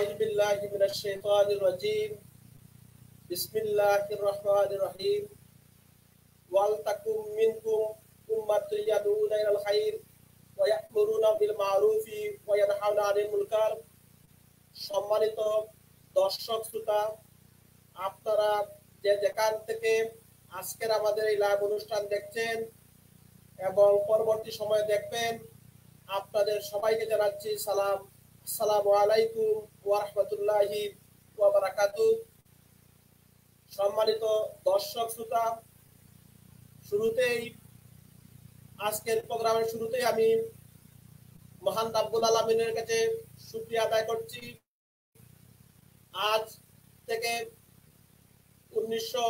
أعوذ بالله من الشيطان الرجيم بسم الله الرحمن الرحيم ولتكن منكم أمة يدعون إلى الخير ويأمرون بالمعروف وينهون عن المنكر সম্মানিত দর্শক শ্রোতা আপনারা যে যেখান থেকে আজকের আমাদের এই লাইভ অনুষ্ঠান দেখছেন এবং পরবর্তী সময়ে দেখবেন আপনাদের সবাইকে জানাচ্ছি সালাম আসসালামু আলাইকুম ওয়ারহমতুল্লাহি সম্মানিত দর্শক শ্রোতা শুরুতেই আজকের প্রোগ্রামের শুরুতেই আমি মহান দাবুল আলমিনের কাছে সুক্রিয়া আদায় করছি আজ থেকে উনিশশো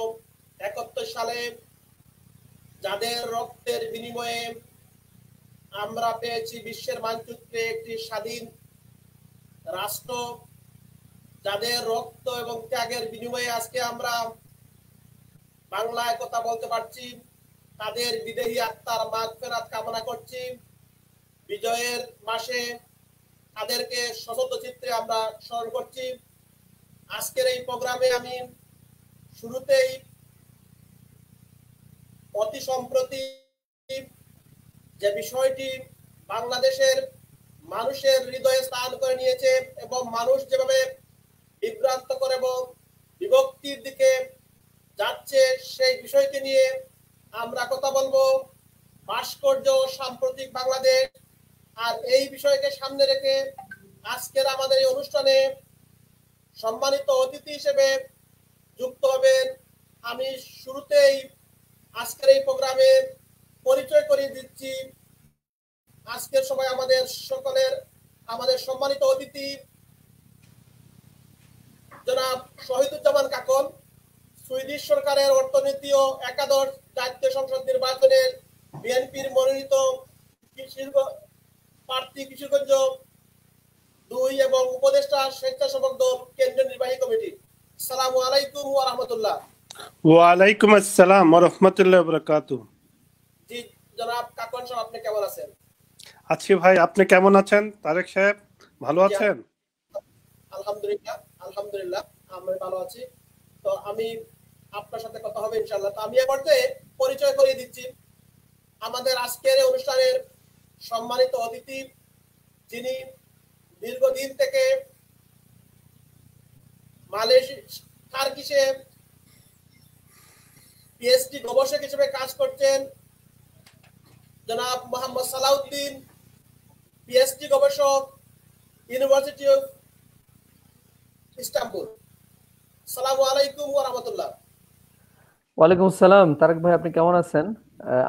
একাত্তর সালে যাদের রক্তের বিনিময়ে আমরা পেয়েছি বিশ্বের মানচিত্রে একটি স্বাধীন রাষ্ট্র যাদের রক্ত এবং ত্যাগের বিনিময়ে আজকে আমরা বাংলায় কথা বলতে পারছি তাদের বিদেহী আত্মার মাঘ ফেরাত কামনা করছি বিজয়ের মাসে তাদেরকে সশব্দ চিত্রে আমরা স্মরণ করছি আজকের এই প্রোগ্রামে আমি শুরুতেই অতি সম্প্রতি যে বিষয়টি বাংলাদেশের মানুষের হৃদয়ে স্থান করে নিয়েছে এবং মানুষ যেভাবে বিভ্রান্ত করে এবং বিভক্তির দিকে যাচ্ছে সেই বিষয়কে নিয়ে আমরা কথা বলবো ভাস্কর্য সাম্প্রতিক বাংলাদেশ আর এই বিষয়কে সামনে রেখে আজকের আমাদের এই অনুষ্ঠানে সম্মানিত অতিথি হিসেবে যুক্ত হবেন আমি শুরুতেই আজকের এই প্রোগ্রামে পরিচয় করিয়ে দিচ্ছি আজকের সময় আমাদের সকলের আমাদের সম্মানিত অতিথি জনাব শহীদুজ্জামান কাকন সুইডিশ সরকারের অর্থনীতি ও একাদশ জাতীয় সংসদ নির্বাচনের বিএনপির মনোনীত প্রার্থী কৃষিগঞ্জ দুই এবং উপদেষ্টা স্বেচ্ছাসেবক দল কেন্দ্রীয় নির্বাহী কমিটি সালাম আলাইকুম ওয়া রাহমাতুল্লাহ ওয়া আলাইকুম আসসালাম ওয়া রাহমাতুল্লাহ বারাকাতু জি জনাব কাকন সাহেব আপনি কেমন আছেন আজকে ভাই আপনি কেমন আছেন তারেক সাহেব ভালো আছেন আলহামদুলিল্লাহ আলহামদুলিল্লাহ আমি ভালো আছি তো আমি আপনার সাথে কথা হবে ইনশাল্লাহ তো আমি এবার পরিচয় করিয়ে দিচ্ছি আমাদের আজকের অনুষ্ঠানের সম্মানিত অতিথি যিনি দীর্ঘদিন থেকে মালয়েশিয়া পিএইচডি গবেষক হিসেবে কাজ করছেন জনাব মোহাম্মদ সালাউদ্দিন পিএইচডি গবেষক ইউনিভার্সিটি অফ ইস্তাম্বুল আসসালামু আলাইকুম ওয়া রাহমাতুল্লাহ ওয়ালাইকুম আসসালাম তারেক ভাই আপনি কেমন আছেন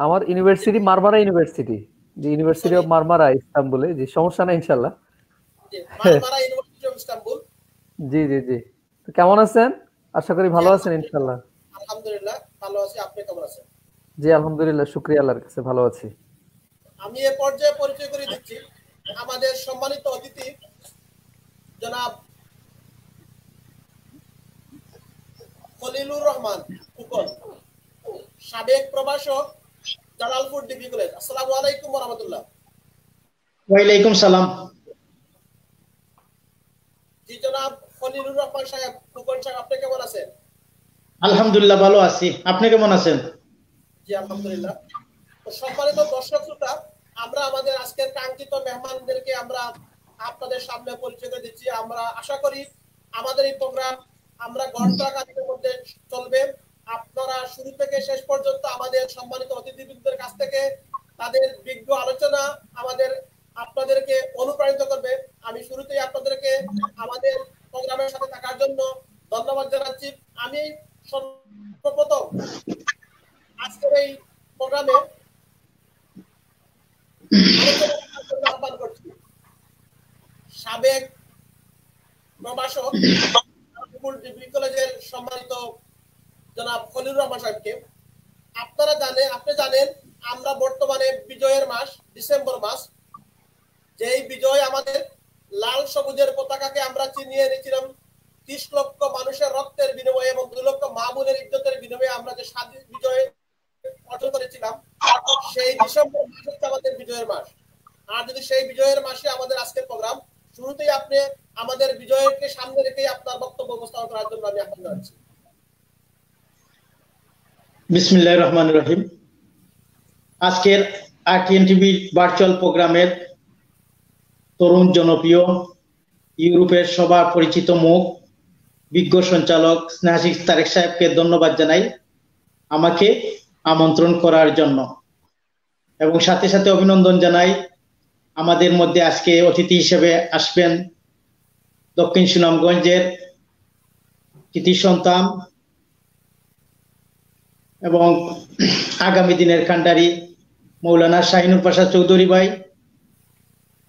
আমার ইউনিভার্সিটি মারমারা ইউনিভার্সিটি যে ইউনিভার্সিটি অফ মারমারা ইস্তাম্বুলে যে সমস্যা না ইনশাআল্লাহ মারমারা ইউনিভার্সিটি অফ ইস্তাম্বুল জি জি জি কেমন আছেন আশা করি ভালো আছেন ইনশাআল্লাহ আলহামদুলিল্লাহ ভালো আছি আপনি কেমন আছেন জি আলহামদুলিল্লাহ শুকরিয়া আল্লাহর কাছে ভালো আছি আমি এ পর্যায়ে পরিচয় করে দিচ্ছি আমাদের সম্মানিত অতিথি জনাব খলিলুর রহমান ফুকন সাবেক প্রভাষক জালালপুর ডিগ্রি কলেজ আসসালামু আলাইকুম রহমতুল্লাহ ওয়ালাইকুম সালাম জি জনাব খলিলুর রহমান সাহেব ফুকন সাহেব আপনি কেমন আছেন আলহামদুলিল্লাহ ভালো আছি আপনি কেমন আছেন জি আলহামদুলিল্লাহ সম্মানিত দর্শক শ্রোতা আমরা আমাদের আজকের কাঙ্ক্ষিত মেহমানদেরকে আমরা আপনাদের সামনে পরিচয় দিচ্ছি আমরা আশা করি আমাদের এই প্রোগ্রাম আমরা ঘন্টা কাজের মধ্যে চলবে আপনারা শুরু থেকে শেষ পর্যন্ত আমাদের সম্মানিত অতিথিবৃন্দের কাছ থেকে তাদের বিজ্ঞ আলোচনা আমাদের আপনাদেরকে অনুপ্রাণিত করবে আমি শুরুতেই আপনাদেরকে আমাদের প্রোগ্রামের সাথে থাকার জন্য ধন্যবাদ জানাচ্ছি আমি সর্বপ্রথম আজকের এই প্রোগ্রামে সাবেক প্রভাষক ডিগ্রি কলেজের সম্মানিত জনাব খলিল রহমান সাহেবকে আপনারা জানেন আপনি জানেন আমরা বর্তমানে বিজয়ের মাস ডিসেম্বর মাস যেই বিজয় আমাদের লাল সবুজের পতাকাকে আমরা চিনিয়ে এনেছিলাম ত্রিশ লক্ষ মানুষের রক্তের বিনিময়ে এবং দুই লক্ষ মা বোনের ইজ্জতের বিনিময়ে আমরা যে স্বাধীন বিজয় অর্জন করেছিলাম সেই ডিসেম্বর মাস হচ্ছে আমাদের বিজয়ের মাস আর যদি সেই বিজয়ের মাসে আমাদের আজকের প্রোগ্রাম শুরুতেই আপনি আমাদের বিজয়কে সামনে রেখে আপনার বক্তব্য উপস্থাপন করার জন্য আমি বিসমিল্লাহ রহমান রহিম আজকের আরটিএন ভার্চুয়াল প্রোগ্রামের তরুণ জনপ্রিয় ইউরোপের সবার পরিচিত মুখ বিজ্ঞ সঞ্চালক স্নেহাশিস তারেক সাহেবকে ধন্যবাদ জানাই আমাকে আমন্ত্রণ করার জন্য এবং সাথে সাথে অভিনন্দন জানাই আমাদের মধ্যে আজকে অতিথি হিসেবে আসবেন দক্ষিণ সুনামগঞ্জের কৃতি সন্তান এবং আগামী দিনের কান্ডারি মৌলানা শাহিনুর পাশা চৌধুরী ভাই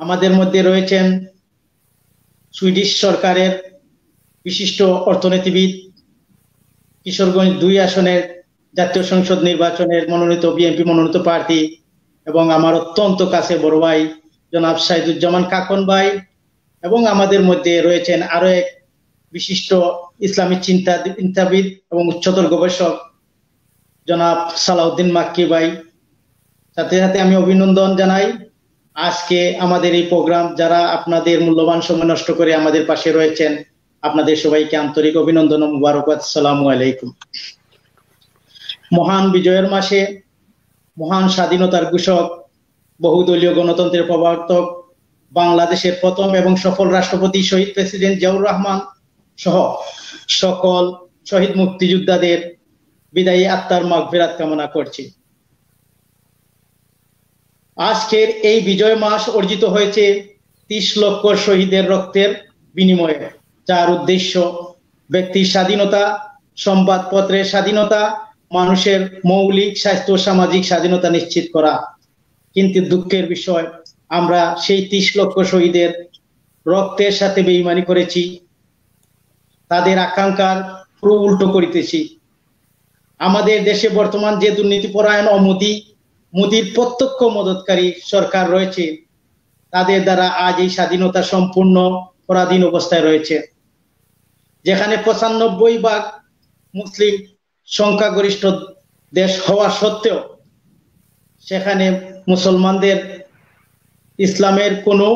আমাদের মধ্যে রয়েছেন সুইডিশ সরকারের বিশিষ্ট অর্থনীতিবিদ কিশোরগঞ্জ দুই আসনের জাতীয় সংসদ নির্বাচনের মনোনীত বিএনপি মনোনীত প্রার্থী এবং আমার অত্যন্ত কাছে বড় ভাই জনাব সাইদুজ্জামান কাকন ভাই এবং আমাদের মধ্যে রয়েছেন আরো এক বিশিষ্ট ইসলামী চিন্তা চিন্তাবিদ এবং উচ্চতর গবেষক জনাব সালাউদ্দিন মাক্কি ভাই সাথে সাথে আমি অভিনন্দন জানাই আজকে আমাদের এই প্রোগ্রাম যারা আপনাদের মূল্যবান সময় নষ্ট করে আমাদের পাশে রয়েছেন আপনাদের সবাইকে আন্তরিক অভিনন্দন মুবারকাত সালামু আলাইকুম মহান বিজয়ের মাসে মহান স্বাধীনতার কৃষক বহুদলীয় গণতন্ত্রের প্রবর্তক বাংলাদেশের প্রথম এবং সফল রাষ্ট্রপতি শহীদ প্রেসিডেন্ট জিয়াউর রহমান সহ সকল শহীদ মুক্তিযোদ্ধাদের বিদায়ী আত্মার ফেরাত কামনা করছি আজকের এই বিজয় মাস অর্জিত হয়েছে তিরিশ লক্ষ শহীদের রক্তের বিনিময়ে যার উদ্দেশ্য ব্যক্তির স্বাধীনতা সংবাদপত্রের স্বাধীনতা মানুষের মৌলিক স্বাস্থ্য সামাজিক স্বাধীনতা নিশ্চিত করা কিন্তু দুঃখের বিষয় আমরা সেই ত্রিশ লক্ষ শহীদের রক্তের সাথে বেইমানি করেছি তাদের আকাঙ্ক্ষার পুরো উল্টো করিতেছি আমাদের দেশে বর্তমান যে দুর্নীতিপরায়ণ ও মোদি মোদির প্রত্যক্ষ মদতকারী সরকার রয়েছে তাদের দ্বারা আজ এই স্বাধীনতা সম্পূর্ণ পরাধীন অবস্থায় রয়েছে যেখানে পঁচানব্বই ভাগ মুসলিম সংখ্যাগরিষ্ঠ দেশ হওয়া সত্ত্বেও সেখানে মুসলমানদের ইসলামের কোনো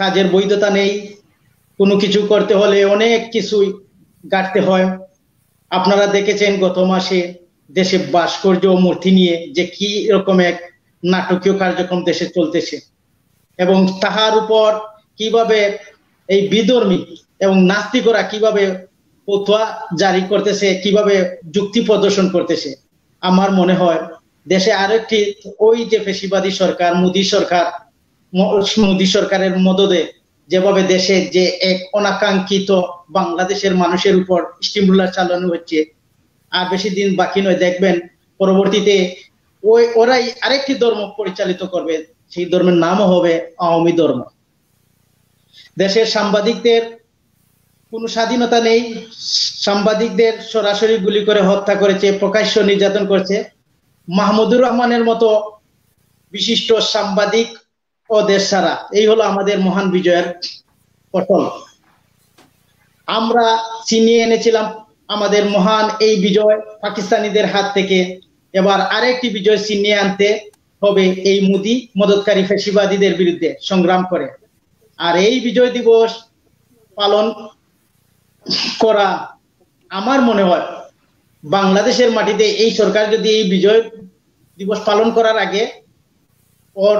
কাজের বৈধতা নেই কোনো কিছু করতে হলে অনেক কিছুই গাড়তে হয় আপনারা দেখেছেন গত মাসে দেশে ভাস্কর্য মূর্তি নিয়ে যে কি রকম এক নাটকীয় কার্যক্রম দেশে চলতেছে এবং তাহার উপর কিভাবে এই বিধর্মী এবং নাস্তিকরা কিভাবে ফতোয়া জারি করতেছে কিভাবে যুক্তি প্রদর্শন করতেছে আমার মনে হয় দেশে আরেকটি ওই যে পেশিবাদী সরকার মোদী সরকার মোদী সরকারের মদদে যেভাবে দেশে যে এক অনাকাঙ্ক্ষিত বাংলাদেশের মানুষের উপর স্টিমুলার চালানো হচ্ছে আর বেশি দিন বাকি নয় দেখবেন পরবর্তীতে ওই ওরাই আরেকটি ধর্ম পরিচালিত করবে সেই ধর্মের নামও হবে আওয়ামী ধর্ম দেশের সাংবাদিকদের কোনো স্বাধীনতা নেই সাংবাদিকদের সরাসরি গুলি করে হত্যা করেছে প্রকাশ্য নির্যাতন করছে মাহমুদুর রহমানের মতো বিশিষ্ট সাংবাদিক ও দেশ সারা এই হলো আমাদের মহান বিজয়ের পটল আমরা চিনিয়ে এনেছিলাম আমাদের মহান এই বিজয় পাকিস্তানিদের হাত থেকে এবার আরেকটি বিজয় চিনিয়ে আনতে হবে এই মুদি মদতকারী ফেসিবাদীদের বিরুদ্ধে সংগ্রাম করে আর এই বিজয় দিবস পালন করা আমার মনে হয় বাংলাদেশের মাটিতে এই সরকার যদি এই বিজয় দিবস পালন করার আগে ওর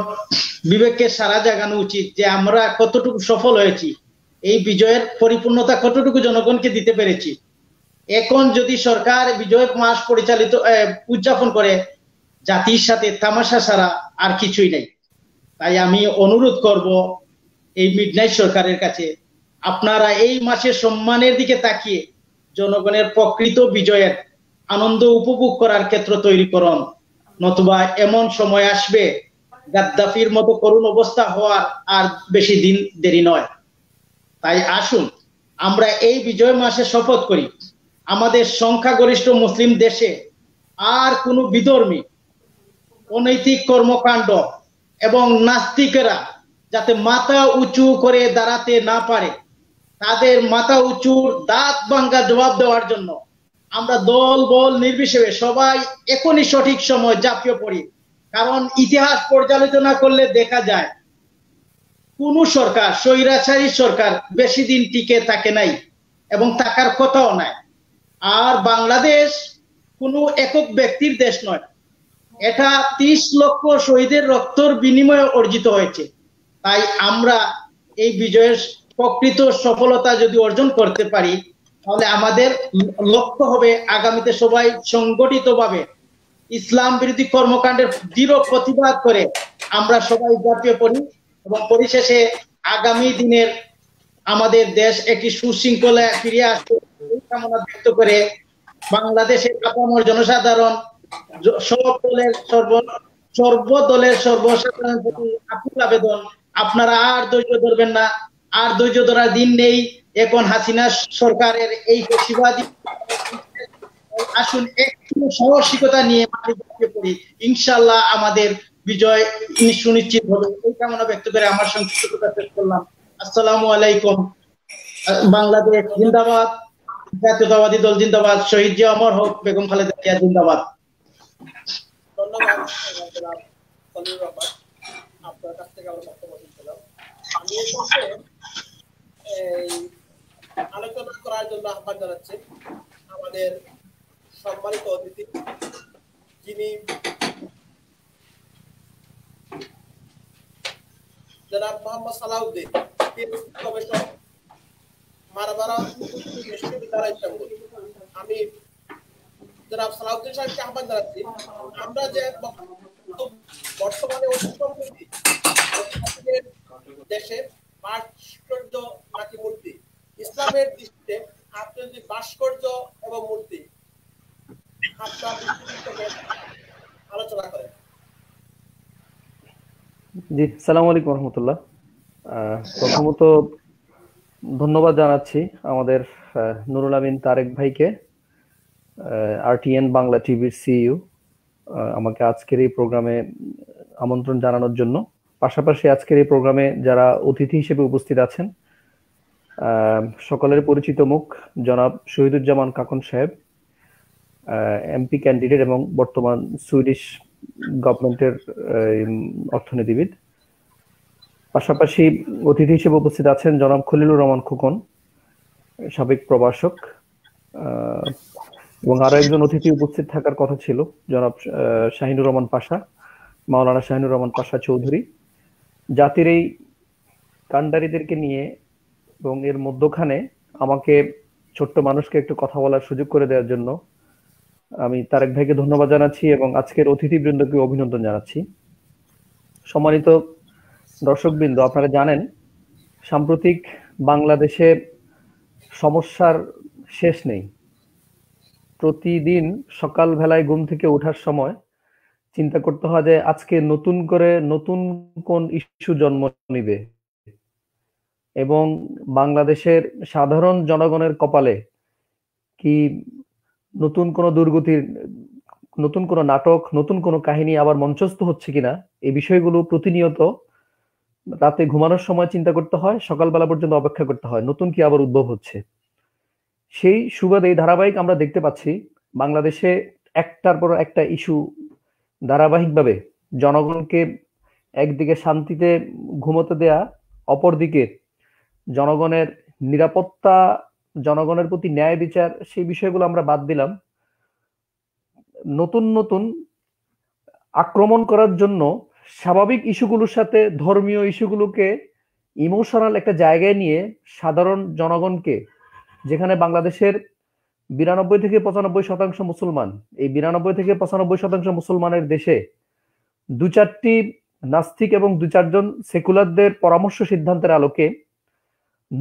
বিবেককে সারা জাগানো উচিত যে আমরা কতটুকু সফল হয়েছি এই বিজয়ের পরিপূর্ণতা কতটুকু জনগণকে দিতে পেরেছি এখন যদি সরকার বিজয় মাস পরিচালিত উদযাপন করে জাতির সাথে তামাশা ছাড়া আর কিছুই নেই তাই আমি অনুরোধ করব এই মিডনাইট সরকারের কাছে আপনারা এই মাসে সম্মানের দিকে তাকিয়ে জনগণের প্রকৃত বিজয়ের আনন্দ উপভোগ করার ক্ষেত্র তৈরি করুন নতুবা এমন সময় আসবে গাদ্দাফির মতো করুণ অবস্থা হওয়ার আর বেশি দিন দেরি নয় তাই আসুন আমরা এই বিজয় মাসে শপথ করি আমাদের সংখ্যাগরিষ্ঠ মুসলিম দেশে আর কোনো বিধর্মী অনৈতিক কর্মকাণ্ড এবং নাস্তিকেরা যাতে মাথা উঁচু করে দাঁড়াতে না পারে তাদের মাথা উঁচুর দাঁত ভাঙ্গা জবাব দেওয়ার জন্য আমরা দল বল নির্বিশেষে সবাই এখনই সঠিক সময় জাতীয় পড়ি কারণ ইতিহাস পর্যালোচনা করলে দেখা যায় কোন সরকার স্বৈরাচারী সরকার বেশি দিন টিকে থাকে নাই এবং থাকার কথাও নাই আর বাংলাদেশ কোন একক ব্যক্তির দেশ নয় এটা ত্রিশ লক্ষ শহীদের রক্তর বিনিময়ে অর্জিত হয়েছে তাই আমরা এই বিজয়ের প্রকৃত সফলতা যদি অর্জন করতে পারি তাহলে আমাদের লক্ষ্য হবে আগামীতে সবাই সংগঠিত ভাবে ইসলাম বিরোধী কর্মকাণ্ডের দৃঢ় প্রতিবাদ করে আমরা সবাই জাতীয় পড়ি এবং পরিশেষে আগামী দিনের আমাদের দেশ একটি সুশৃঙ্খলা ফিরে আসবে এই কামনা ব্যক্ত করে বাংলাদেশের আপামর জনসাধারণ সব দলের সর্ব সর্বদলের সর্বসাধারণের প্রতি আপিল আবেদন আপনারা আর ধৈর্য ধরবেন না আর ধৈর্য ধরার দিন নেই এখন হাসিনা সরকারের এই ফেসিবাদী আসুন একটু সাহসিকতা নিয়ে মাটি করি ইনশাল্লাহ আমাদের বিজয় সুনিশ্চিত হবে এই কামনা ব্যক্ত করে আমার সংক্ষিপ্ততা শেষ করলাম আসসালামু আলাইকুম বাংলাদেশ জিন্দাবাদ জাতীয়তাবাদী দল জিন্দাবাদ শহীদ জিয়া অমর হোক বেগম খালেদা জিয়া জিন্দাবাদ ধন্যবাদ আপনার কাছ থেকে আমার বক্তব্য আমি জন্য আহ্বান জানাচ্ছি আমাদের সম্মানিত অতিথি যিনি জনাব মোহাম্মদ সালাউদ্দিন গবেষক আমরা যে বর্তমানে অতিক্রমী দেশে ভাস্কর্য নাকি ইসলামের দৃষ্টিতে আপনাদের ভাস্কর্য এবং মূর্তি আলোচনা করেন জি সালাম আলাইকুম রহমতুল্লাহ প্রথমত ধন্যবাদ জানাচ্ছি আমাদের নুরুল আমিন তারেক ভাইকে আরটিএন বাংলা টিভির সিইউ e আমাকে আজকের এই প্রোগ্রামে আমন্ত্রণ জানানোর জন্য পাশাপাশি আজকের এই প্রোগ্রামে যারা অতিথি হিসেবে উপস্থিত আছেন সকলের পরিচিত মুখ জনাব শহীদুজ্জামান কাকন সাহেব এমপি ক্যান্ডিডেট এবং বর্তমান সুইডিশ গভর্নমেন্টের অর্থনীতিবিদ পাশাপাশি অতিথি হিসেবে উপস্থিত আছেন জনাব খলিলুর রহমান খুকন সাবেক প্রবাসক এবং আরো একজন অতিথি উপস্থিত থাকার কথা ছিল জনাব শাহিনুর রহমান পাশা মাওলানা শাহিনুর রহমান পাশা চৌধুরী জাতির এই কান্ডারিদেরকে নিয়ে এবং এর মধ্যখানে আমাকে ছোট্ট মানুষকে একটু কথা বলার সুযোগ করে দেওয়ার জন্য আমি তারেক ভাইকে ধন্যবাদ জানাচ্ছি এবং আজকের অতিথিবৃন্দকে অভিনন্দন জানাচ্ছি সম্মানিত দর্শকবৃন্দ আপনারা জানেন সাম্প্রতিক বাংলাদেশে সমস্যার শেষ নেই প্রতিদিন সকালবেলায় ঘুম থেকে ওঠার সময় চিন্তা করতে হয় যে আজকে নতুন করে নতুন কোন ইস্যু জন্ম নিবে এবং বাংলাদেশের সাধারণ জনগণের কপালে কি নতুন কোনো দুর্গতির নতুন কোনো নাটক নতুন কোনো কাহিনী আবার মঞ্চস্থ হচ্ছে কিনা এই বিষয়গুলো প্রতিনিয়ত রাতে ঘুমানোর সময় চিন্তা করতে হয় সকালবেলা পর্যন্ত অপেক্ষা করতে হয় নতুন কি আবার উদ্ভব হচ্ছে সেই সুবাদে এই ধারাবাহিক আমরা দেখতে পাচ্ছি বাংলাদেশে একটার পর একটা ইস্যু ধারাবাহিকভাবে জনগণকে একদিকে শান্তিতে ঘুমোতে দেয়া অপরদিকে জনগণের নিরাপত্তা জনগণের প্রতি ন্যায় বিচার সেই বিষয়গুলো আমরা বাদ দিলাম নতুন নতুন আক্রমণ করার জন্য স্বাভাবিক ইস্যুগুলোর সাথে ধর্মীয় ইস্যুগুলোকে ইমোশনাল একটা জায়গায় নিয়ে সাধারণ জনগণকে যেখানে বাংলাদেশের বিরানব্বই থেকে পঁচানব্বই শতাংশ মুসলমান এই বিরানব্বই থেকে পঁচানব্বই শতাংশ মুসলমানের দেশে দু চারটি নাস্তিক এবং দু চারজন সেকুলারদের পরামর্শ সিদ্ধান্তের আলোকে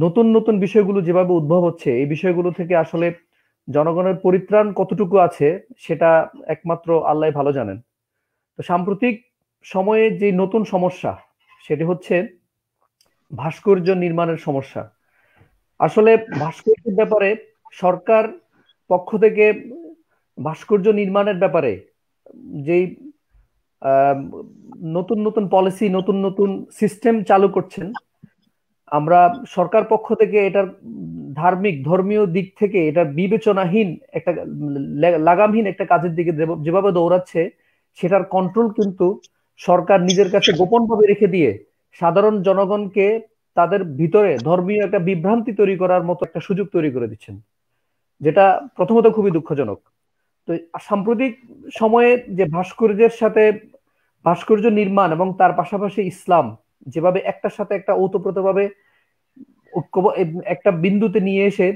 নতুন নতুন বিষয়গুলো যেভাবে উদ্ভব হচ্ছে এই বিষয়গুলো থেকে আসলে জনগণের পরিত্রাণ কতটুকু আছে সেটা একমাত্র আল্লাহ ভালো জানেন তো সাম্প্রতিক সময়ে যে নতুন সমস্যা সেটি হচ্ছে ভাস্কর্য নির্মাণের সমস্যা আসলে ভাস্কর্যের ব্যাপারে সরকার পক্ষ থেকে ভাস্কর্য নির্মাণের ব্যাপারে যেই নতুন নতুন পলিসি নতুন নতুন সিস্টেম চালু করছেন আমরা সরকার পক্ষ থেকে এটার ধার্মিক ধর্মীয় দিক থেকে এটা বিবেচনাহীন একটা লাগামহীন একটা কাজের দিকে যেভাবে দৌড়াচ্ছে সেটার কন্ট্রোল কিন্তু সরকার নিজের কাছে গোপন ভাবে রেখে দিয়ে সাধারণ জনগণকে তাদের ভিতরে ধর্মীয় একটা বিভ্রান্তি তৈরি করার মতো একটা সুযোগ তৈরি করে দিচ্ছেন যেটা প্রথমত খুবই দুঃখজনক তো সাম্প্রতিক সময়ে যে ভাস্কর্যের সাথে ভাস্কর্য নির্মাণ এবং তার পাশাপাশি ইসলাম যেভাবে একটার সাথে একটা ওতপ্রোতভাবে একটা বিন্দুতে নিয়ে এসে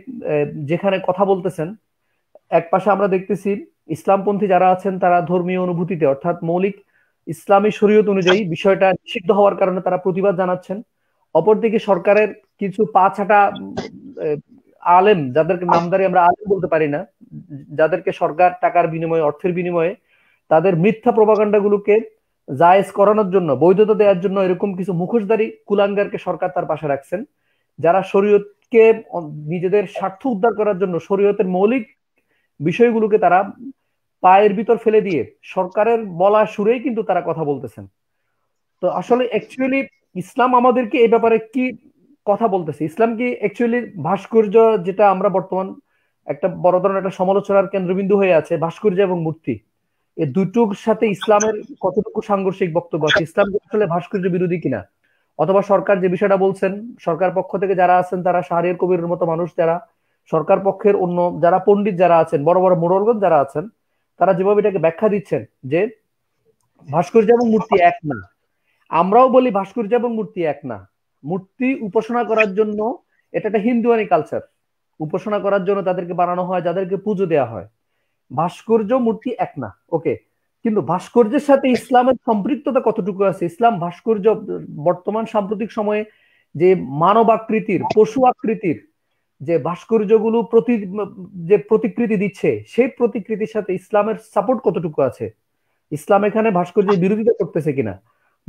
যেখানে কথা বলতেছেন এক পাশে আমরা দেখতেছি ইসলামপন্থী যারা আছেন তারা ধর্মীয় অনুভূতিতে অর্থাৎ মৌলিক ইসলামী শরীয়ত অনুযায়ী বিষয়টা নিষিদ্ধ হওয়ার কারণে তারা প্রতিবাদ জানাচ্ছেন অপরদিকে সরকারের কিছু পাছাটা আলেম যাদেরকে নামদারি আমরা আলেম বলতে পারি না যাদেরকে সরকার টাকার বিনিময়ে অর্থের বিনিময়ে তাদের মিথ্যা গুলোকে জায়েজ করানোর জন্য বৈধতা দেওয়ার জন্য এরকম কিছু মুখোশধারী কুলাঙ্গারকে সরকার তার পাশে রাখছেন যারা শরীয়তকে নিজেদের স্বার্থ উদ্ধার করার জন্য শরীয়তের মৌলিক বিষয়গুলোকে তারা পায়ের ভিতর ফেলে দিয়ে সরকারের বলা সুরেই কিন্তু তারা কথা বলতেছেন তো আসলে অ্যাকচুয়ালি ইসলাম আমাদেরকে এই ব্যাপারে কি কথা বলতেছে ইসলাম কি অ্যাকচুয়ালি ভাস্কর্য যেটা আমরা বর্তমান একটা বড় ধরনের একটা সমালোচনার কেন্দ্রবিন্দু হয়ে আছে ভাস্কর্য এবং মূর্তি এ দুটোর সাথে ইসলামের কতটুকু সাংঘর্ষিক বক্তব্য আছে ইসলাম আসলে ভাস্কর্য বিরোধী কিনা অথবা সরকার যে বিষয়টা বলছেন সরকার পক্ষ থেকে যারা আছেন তারা শাহরিয়ার কবির মতো মানুষ যারা সরকার পক্ষের অন্য যারা পণ্ডিত যারা আছেন বড় বড় মোড়লগণ যারা আছেন তারা যেভাবে এটাকে ব্যাখ্যা দিচ্ছেন যে ভাস্কর্য এবং মূর্তি এক না আমরাও বলি ভাস্কর্য এবং মূর্তি এক না মূর্তি উপাসনা করার জন্য এটা একটা হিন্দুয়ানি কালচার উপাসনা করার জন্য তাদেরকে বানানো হয় যাদেরকে পুজো দেওয়া হয় ভাস্কর্য মূর্তি এক না ওকে কিন্তু ভাস্কর্যের সাথে ইসলামের সম্পৃক্ততা কতটুকু আছে ইসলাম ভাস্কর্য বর্তমান সাম্প্রতিক সময়ে যে মানব আকৃতির পশু আকৃতির যে ভাস্কর্যগুলো প্রতি যে প্রতিকৃতি দিচ্ছে সেই প্রতিকৃতির সাথে ইসলামের সাপোর্ট কতটুকু আছে ইসলাম এখানে ভাস্কর্যের বিরোধিতা করতেছে কিনা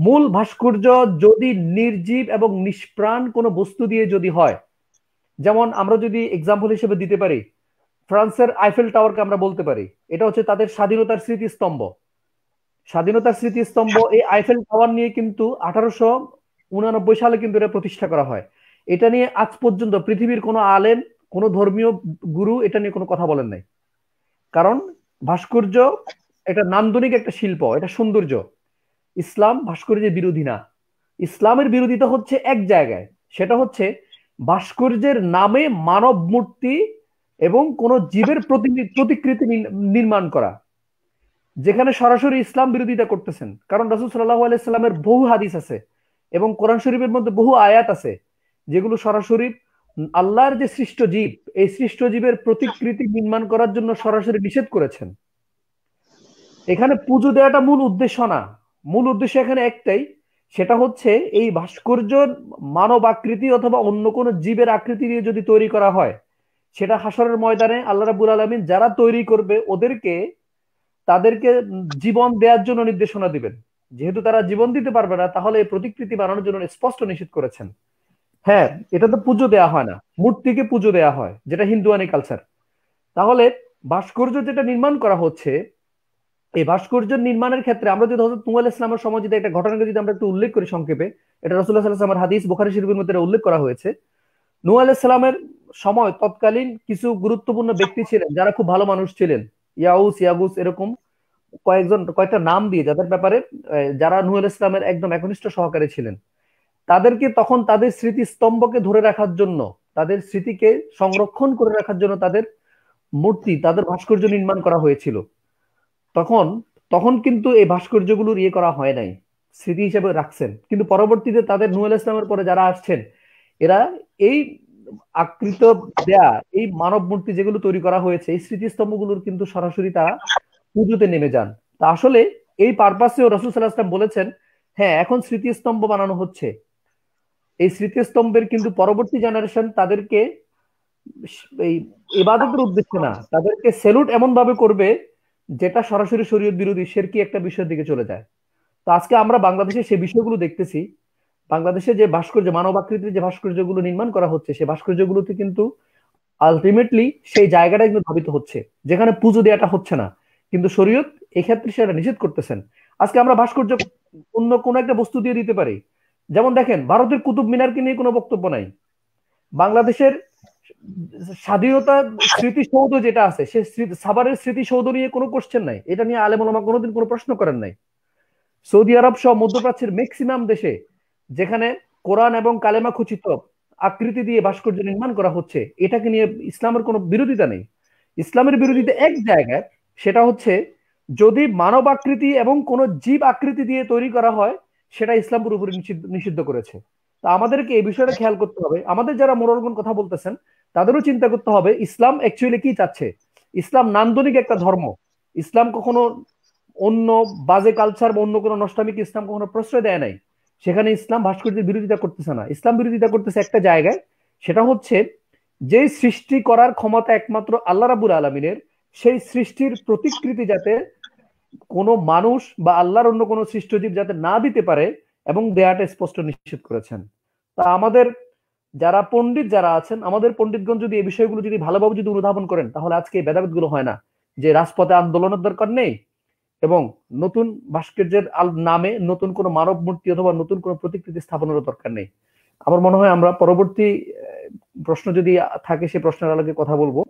মূল ভাস্কর্য যদি নির্জীব এবং নিষ্প্রাণ কোনো বস্তু দিয়ে যদি হয় যেমন আমরা যদি এক্সাম্পল হিসেবে দিতে পারি ফ্রান্সের আইফেল টাওয়ারকে আমরা বলতে পারি এটা হচ্ছে তাদের স্বাধীনতার স্মৃতিস্তম্ভ স্বাধীনতার স্মৃতিস্তম্ভ এই আইফেল টাওয়ার নিয়ে কিন্তু আঠারোশো উনানব্বই সালে কিন্তু এটা প্রতিষ্ঠা করা হয় এটা নিয়ে আজ পর্যন্ত পৃথিবীর কোনো আলেম কোনো ধর্মীয় গুরু এটা নিয়ে কোনো কথা বলেন নাই কারণ ভাস্কর্য এটা নান্দনিক একটা শিল্প এটা সৌন্দর্য ইসলাম ভাস্কর্যের বিরোধী না ইসলামের বিরোধিতা হচ্ছে এক জায়গায় সেটা হচ্ছে ভাস্কর্যের নামে মানব মূর্তি এবং কোন জীবের প্রতিকৃতি নির্মাণ করা যেখানে সরাসরি ইসলাম বিরোধিতা করতেছেন কারণ রাসুল সাল্লাহ আলাইস্লামের বহু হাদিস আছে এবং কোরআন শরীফের মধ্যে বহু আয়াত আছে যেগুলো সরাসরি আল্লাহর যে সৃষ্ট জীব এই সৃষ্ট জীবের প্রতিকৃতি নির্মাণ করার জন্য সরাসরি নিষেধ করেছেন এখানে পুজো দেওয়াটা মূল উদ্দেশ্য না মূল উদ্দেশ্য এখানে একটাই সেটা হচ্ছে এই ভাস্কর্য মানব আকৃতি অথবা অন্য কোন জীবের আকৃতি দিয়ে যদি তৈরি করা হয় সেটা হাসরের ময়দানে আল্লাহ রাবুল আলমিন যারা তৈরি করবে ওদেরকে তাদেরকে জীবন দেওয়ার জন্য নির্দেশনা দিবেন যেহেতু তারা জীবন দিতে পারবে না তাহলে এই প্রতিকৃতি বানানোর জন্য স্পষ্ট নিষেধ করেছেন হ্যাঁ এটা তো পুজো দেওয়া হয় না মূর্তিকে পুজো দেওয়া হয় যেটা হিন্দুয়ানি কালচার তাহলে ভাস্কর্য যেটা নির্মাণ করা হচ্ছে এই ভাস্কর্য নির্মাণের ক্ষেত্রে আমরা যদি হজরত তুমাল ইসলামের সময় যদি একটা ঘটনাকে যদি আমরা একটু উল্লেখ করি সংক্ষেপে এটা রসুল্লাহ সাল্লাহ হাদিস বোখারি শরীফের মধ্যে উল্লেখ করা হয়েছে নুয়াল ইসলামের সময় তৎকালীন কিছু গুরুত্বপূর্ণ ব্যক্তি ছিলেন যারা খুব ভালো মানুষ ছিলেন ইয়াউস ইয়াগুস এরকম কয়েকজন কয়েকটা নাম দিয়ে যাদের ব্যাপারে যারা নুয়েল ইসলামের একদম একনিষ্ঠ সহকারী ছিলেন তাদেরকে তখন তাদের স্মৃতিস্তম্ভকে ধরে রাখার জন্য তাদের স্মৃতিকে সংরক্ষণ করে রাখার জন্য তাদের মূর্তি তাদের ভাস্কর্য নির্মাণ করা হয়েছিল তখন তখন কিন্তু এই ভাস্কর্যগুলোর ইয়ে করা হয় নাই স্মৃতি হিসেবে রাখছেন কিন্তু পরবর্তীতে তাদের নুয়েল ইসলামের পরে যারা আসছেন এরা এই আকৃত দেয়া এই মানব মূর্তি যেগুলো তৈরি করা হয়েছে এই স্মৃতিস্তম্ভগুলোর কিন্তু সরাসরি তারা পুজোতে নেমে যান তা আসলে এই পারপাসেও রসুল ইসলাম বলেছেন হ্যাঁ এখন স্মৃতিস্তম্ভ বানানো হচ্ছে এই স্মৃতিস্তম্ভের কিন্তু পরবর্তী জেনারেশন তাদেরকে এই এবাদতের উদ্দেশ্যে না তাদেরকে সেলুট এমন ভাবে করবে যেটা সরাসরি শরীয় বিরোধী সেরকি একটা বিষয়ের দিকে চলে যায় তো আজকে আমরা বাংলাদেশে সে বিষয়গুলো দেখতেছি বাংলাদেশে যে ভাস্কর্য মানব আকৃতির যে ভাস্কর্যগুলো নির্মাণ করা হচ্ছে সেই ভাস্কর্যগুলোতে কিন্তু আলটিমেটলি সেই জায়গাটা কিন্তু ধাবিত হচ্ছে যেখানে পুজো দেওয়াটা হচ্ছে না কিন্তু শরীয়ত এক্ষেত্রে সেটা নিষেধ করতেছেন আজকে আমরা ভাস্কর্য অন্য কোনো একটা বস্তু দিয়ে দিতে পারি যেমন দেখেন ভারতের কুতুব মিনারকে নিয়ে কোনো বক্তব্য নাই বাংলাদেশের স্বাধীনতা স্মৃতিসৌধ যেটা আছে সে সাবারের স্মৃতিসৌধ নিয়ে কোনো কোশ্চেন নাই এটা নিয়ে আলেমুলামা কোনোদিন কোনো প্রশ্ন করেন নাই সৌদি আরব সহ মধ্যপ্রাচ্যের ম্যাক্সিমাম দেশে যেখানে কোরআন এবং কালেমা খুচিত আকৃতি দিয়ে ভাস্কর্য নির্মাণ করা হচ্ছে এটাকে নিয়ে ইসলামের কোনো বিরোধিতা নেই ইসলামের বিরোধিতা এক জায়গায় সেটা হচ্ছে যদি মানব আকৃতি এবং কোন জীব আকৃতি দিয়ে তৈরি করা হয় সেটা ইসলাম পুরোপুরি নিষিদ্ধ করেছে তা আমাদেরকে এই বিষয়টা খেয়াল করতে হবে আমাদের যারা মোরলগুন কথা বলতেছেন তাদেরও চিন্তা করতে হবে ইসলাম অ্যাকচুয়ালি কি চাচ্ছে ইসলাম নান্দনিক একটা ধর্ম ইসলাম কখনো অন্য বাজে কালচার বা অন্য কোনো নষ্টামিক ইসলাম কখনো প্রশ্রয় দেয় নাই সেখানে ইসলাম ভাস্কর্যের বিরোধিতা করতেছে না ইসলাম বিরোধিতা করতেছে একটা জায়গায় সেটা হচ্ছে যে সৃষ্টি করার ক্ষমতা একমাত্র আল্লাহ রাবুল আলমিনের সেই সৃষ্টির প্রতিকৃতি যাতে কোনো মানুষ বা আল্লাহর অন্য কোনো সৃষ্টজীব যাতে না দিতে পারে এবং দেয়াটা স্পষ্ট নিশ্চিত করেছেন তা আমাদের যারা পণ্ডিত যারা আছেন আমাদের পণ্ডিতগণ যদি এই বিষয়গুলো যদি ভালোভাবে যদি অনুধাবন করেন তাহলে আজকে এই ভেদাভেদগুলো হয় না যে রাজপথে আন্দোলনের দরকার নেই এবং নতুন ভাস্কর্যের নামে নতুন কোনো মানব মূর্তি অথবা নতুন কোনো প্রতিকৃতি স্থাপনের দরকার নেই আমার মনে হয় আমরা পরবর্তী প্রশ্ন যদি থাকে সে প্রশ্নের আলোকে কথা বলবো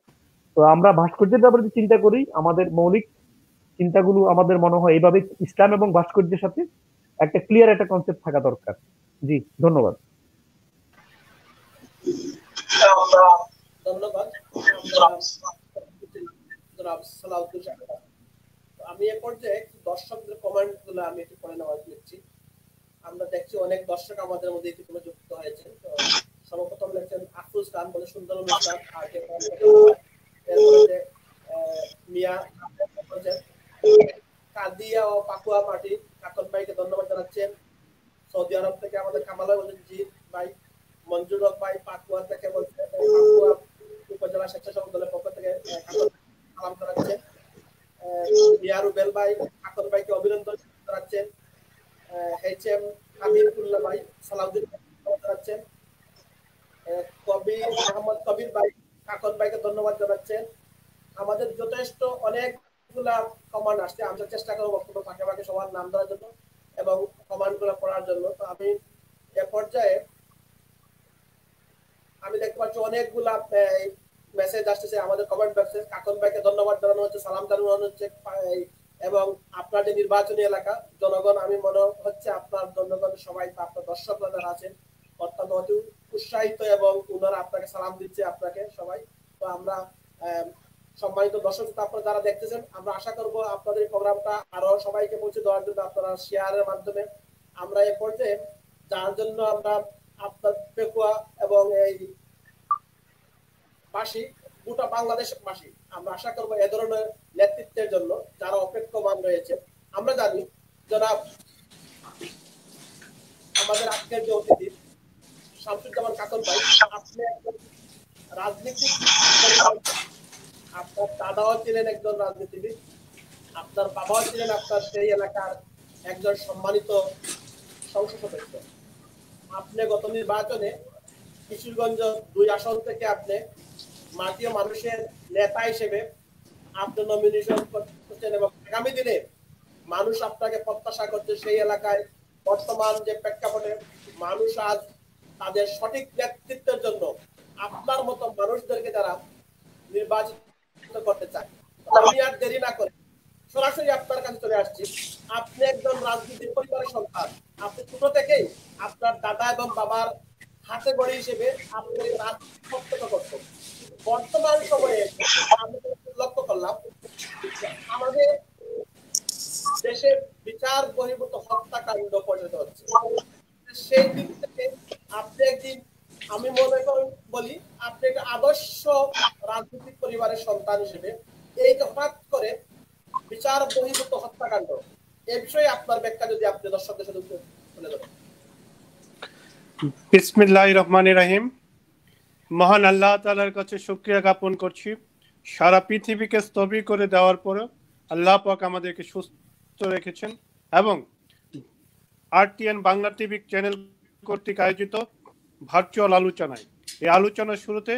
তো আমরা ভাস্কর্যের ব্যাপারে চিন্তা করি আমাদের মৌলিক চিন্তাগুলো আমাদের মনে হয় এইভাবে ইসলাম এবং ভাস্কর্যের সাথে একটা ক্লিয়ার একটা কনসেপ্ট থাকা দরকার জি ধন্যবাদ ধন্যবাদ আমি এ পর্যায়ে দর্শকদের কমেন্ট গুলো আমি একটু পড়ে নেওয়া নিচ্ছি আমরা দেখছি অনেক দর্শক আমাদের মধ্যে ইতিপূর্বে যুক্ত হয়েছে তো সর্বপ্রথম লেখছেন আফরুজ খান বলে সুন্দর মিয়া কাদিয়া ও পাকুয়া ভাইকে ধন্যবাদ জানাচ্ছেন সৌদি আরব থেকে আমাদের কামালা জি ভাই মঞ্জুর ভাই পাকুয়া থেকে বলছে পাকুয়া উপজেলা স্বেচ্ছাসেবক দলের পক্ষ থেকে সালাম জানাচ্ছেন বেল ভাই আকর ভাইকে অভিনন্দন জানাচ্ছেন এইচ এম ভাই সালাউদ্দিন জানাচ্ছেন কবির ভাই আকর ভাইকে ধন্যবাদ জানাচ্ছেন আমাদের যথেষ্ট অনেকগুলা কমান্ড আসছে আমরা চেষ্টা করবো বক্তব্য ফাঁকে ফাঁকে সবার নাম ধরার জন্য এবং গুলা পড়ার জন্য তো আমি এ পর্যায়ে আমি দেখতে পাচ্ছি অনেকগুলা মেসেজ আসতেছে আমাদের কমেন্ট বক্সে কাকন ভাইকে ধন্যবাদ জানানো হচ্ছে সালাম জানানো হচ্ছে এবং আপনার যে নির্বাচনী এলাকা জনগণ আমি মনে হচ্ছে আপনার জনগণ সবাই আপনার দর্শক যারা আছেন অত্যন্ত অতি উৎসাহিত এবং ওনারা আপনাকে সালাম দিচ্ছে আপনাকে সবাই তো আমরা সম্মানিত দর্শক আপনারা যারা দেখতেছেন আমরা আশা করব আপনাদের প্রোগ্রামটা আরো সবাইকে পৌঁছে দেওয়ার জন্য আপনারা শেয়ারের মাধ্যমে আমরা এ পর্যায়ে যার জন্য আমরা আপনার পেকুয়া এবং এই বাসী গোটা বাংলাদেশ বাসী আমরা আশা করবো এ ধরনের নেতৃত্বের জন্য যারা অপেক্ষমান রয়েছে আমরা জানি জনাব আমাদের আজকের যে অতিথি শামসুজ্জামান কাকন ভাই আপনি একজন রাজনীতিক আপনার দাদাও ছিলেন একজন রাজনীতিবিদ আপনার বাবাও ছিলেন আপনার সেই এলাকার একজন সম্মানিত সংসদ সদস্য আপনি গত নির্বাচনে কিশোরগঞ্জ দুই আসন থেকে আপনি মাটি মানুষের নেতা হিসেবে আপনার নমিনেশন করছেন এবং আগামী দিনে মানুষ আপনাকে প্রত্যাশা করছে সেই এলাকায় বর্তমান যে প্রেক্ষাপটে মানুষ আজ তাদের সঠিক নেতৃত্বের জন্য আপনার মতো মানুষদেরকে যারা নির্বাচিত করতে চায় আমি আর দেরি না করে সরাসরি আপনার কাছে চলে আসছি আপনি একজন রাজনীতির পরিবারের সন্তান আপনি ছোট থেকেই আপনার দাদা এবং বাবার হাতে গড়ে হিসেবে আপনি রাজনীতি করতেন বর্তমান সময়ে লক্ষ্য করলাম আমাদের দেশের বিচার বহির্ভূত হত্যাকাণ্ড পরিণত হচ্ছে সেই দিক থেকে আপনি একদিন আমি মনে করেন বলি আপনি একটা আদর্শ রাজনৈতিক পরিবারের সন্তান হিসেবে এই হঠাৎ করে বিচার বহির্ভূত হত্যাকাণ্ড এ বিষয়ে আপনার ব্যাখ্যা যদি আপনি দর্শকদের সাথে বলে দেবেন বিসমিল্লাহ রহমান রাহিম মহান আল্লাহ তালার কাছে সুক্রিয়া জ্ঞাপন করছি সারা পৃথিবীকে স্থবি করে দেওয়ার পরে আল্লাহ পাক আমাদেরকে সুস্থ রেখেছেন এবং আরটিএন বাংলা টিভি চ্যানেল কর্তৃক আয়োজিত ভার্চুয়াল আলোচনায় এই আলোচনার শুরুতে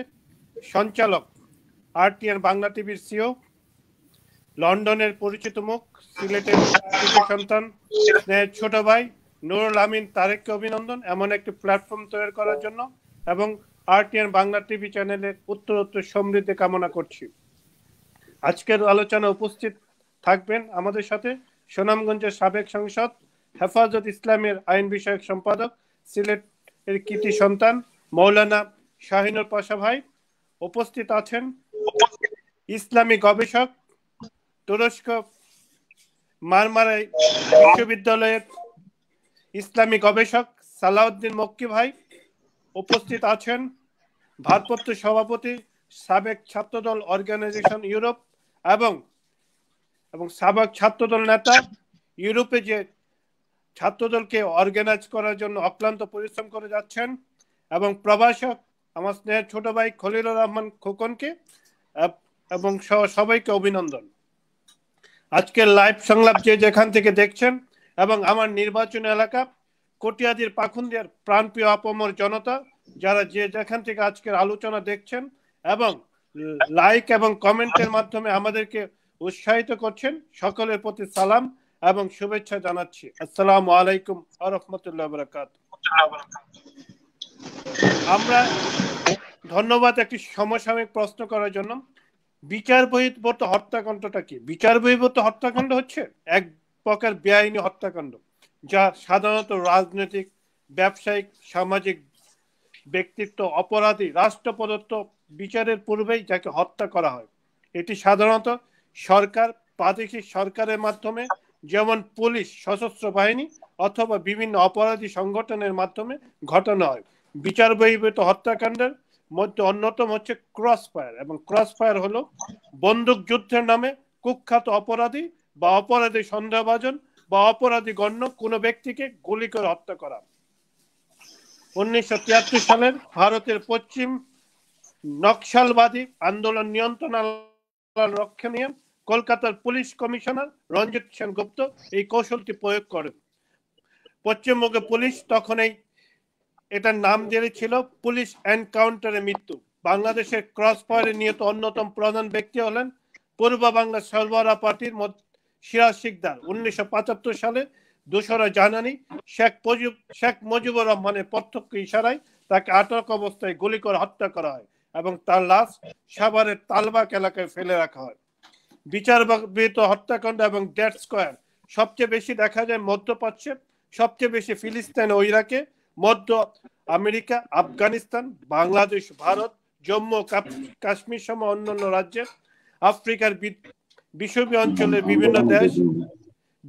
সঞ্চালক আরটিএন বাংলা টিভির সিও লন্ডনের পরিচিত মুখ সিলেটের সন্তান ছোট ভাই নুরুল আমিন তারেককে অভিনন্দন এমন একটি প্ল্যাটফর্ম তৈরি করার জন্য এবং আরটিএন বাংলা টিভি চ্যানেলের উত্তরোত্তর সমৃদ্ধি কামনা করছি আজকের আলোচনা উপস্থিত থাকবেন আমাদের সাথে সুনামগঞ্জের সাবেক সংসদ হেফাজত ইসলামের আইন বিষয়ক সম্পাদক সিলেট এর কৃতি সন্তান মৌলানা শাহিনুর পাশা ভাই উপস্থিত আছেন ইসলামী গবেষক তুরস্ক মারমারাই বিশ্ববিদ্যালয়ের ইসলামী গবেষক সালাউদ্দিন মক্কি ভাই উপস্থিত আছেন ভারপ্রাপ্ত সভাপতি সাবেক ছাত্রদল অর্গানাইজেশন ইউরোপ এবং এবং সাবেক ছাত্রদল নেতা ইউরোপে যে ছাত্রদলকে অর্গানাইজ করার জন্য অক্লান্ত পরিশ্রম করে যাচ্ছেন এবং প্রভাষক আমার স্নেহের ছোট ভাই খলিলুর রহমান খোকনকে এবং সবাইকে অভিনন্দন আজকের লাইভ সংলাপ যে যেখান থেকে দেখছেন এবং আমার নির্বাচন এলাকা কটিয়াদির পাখুন্দিয়ার প্রাণপ্রিয় আপমর জনতা যারা যে যেখান থেকে আজকের আলোচনা দেখছেন এবং লাইক এবং কমেন্টের মাধ্যমে আমাদেরকে উৎসাহিত করছেন সকলের প্রতি সালাম এবং শুভেচ্ছা জানাচ্ছি আসসালামু আলাইকুম আরহামতুল্লাহ আমরা ধন্যবাদ একটি সমসাময়িক প্রশ্ন করার জন্য বিচার বহির্ভূত হত্যাকাণ্ডটা কি বিচার বহির্ভূত হত্যাকাণ্ড হচ্ছে এক প্রকার বেআইনি হত্যাকাণ্ড যা সাধারণত রাজনৈতিক ব্যবসায়িক সামাজিক ব্যক্তিত্ব অপরাধী রাষ্ট্রপদত্ত বিচারের পূর্বেই যাকে হত্যা করা হয় এটি সাধারণত সরকার প্রাদেশিক সরকারের মাধ্যমে যেমন পুলিশ সশস্ত্র বাহিনী অথবা বিভিন্ন অপরাধী সংগঠনের মাধ্যমে ঘটানো হয় বিচার বহির্ভূত হত্যাকাণ্ডের মধ্যে অন্যতম হচ্ছে ক্রস ফায়ার এবং ক্রস ফায়ার হলো বন্দুক যুদ্ধের নামে কুখ্যাত অপরাধী বা অপরাধী সন্দেহভাজন বা অপরাধী গণ্য কোনো ব্যক্তিকে গুলি করে হত্যা করা উনিশশো সালের ভারতের পশ্চিম নকশালবাদী আন্দোলন নিয়ন্ত্রণ রক্ষা নিয়ে কলকাতার পুলিশ কমিশনার রঞ্জিত সেনগুপ্ত এই কৌশলটি প্রয়োগ করেন পশ্চিমবঙ্গে পুলিশ তখন এই এটার নাম ছিল পুলিশ এনকাউন্টারে মৃত্যু বাংলাদেশের ক্রস ফায়ারে নিহত অন্যতম প্রধান ব্যক্তি হলেন পূর্ব বাংলা সরবরাহ পার্টির সিরাজ শিকদার উনিশশো সালে দোসরা জানানি শেখ মুজিব শেখ মুজিবুর রহমানের প্রত্যক্ষ ইশারায় তাকে আটক অবস্থায় গুলি করে হত্যা করা হয় এবং তার লাশ সাভারের তালবাগ এলাকায় ফেলে রাখা হয় বিচার বিহিত হত্যাকাণ্ড এবং ডেট স্কোয়ার সবচেয়ে বেশি দেখা যায় মধ্যপ্রাচ্যে সবচেয়ে বেশি ফিলিস্তিন ও ইরাকে মধ্য আমেরিকা আফগানিস্তান বাংলাদেশ ভারত জম্মু কাশ্মীর সহ অন্যান্য রাজ্যে আফ্রিকার বিষুবী অঞ্চলের বিভিন্ন দেশ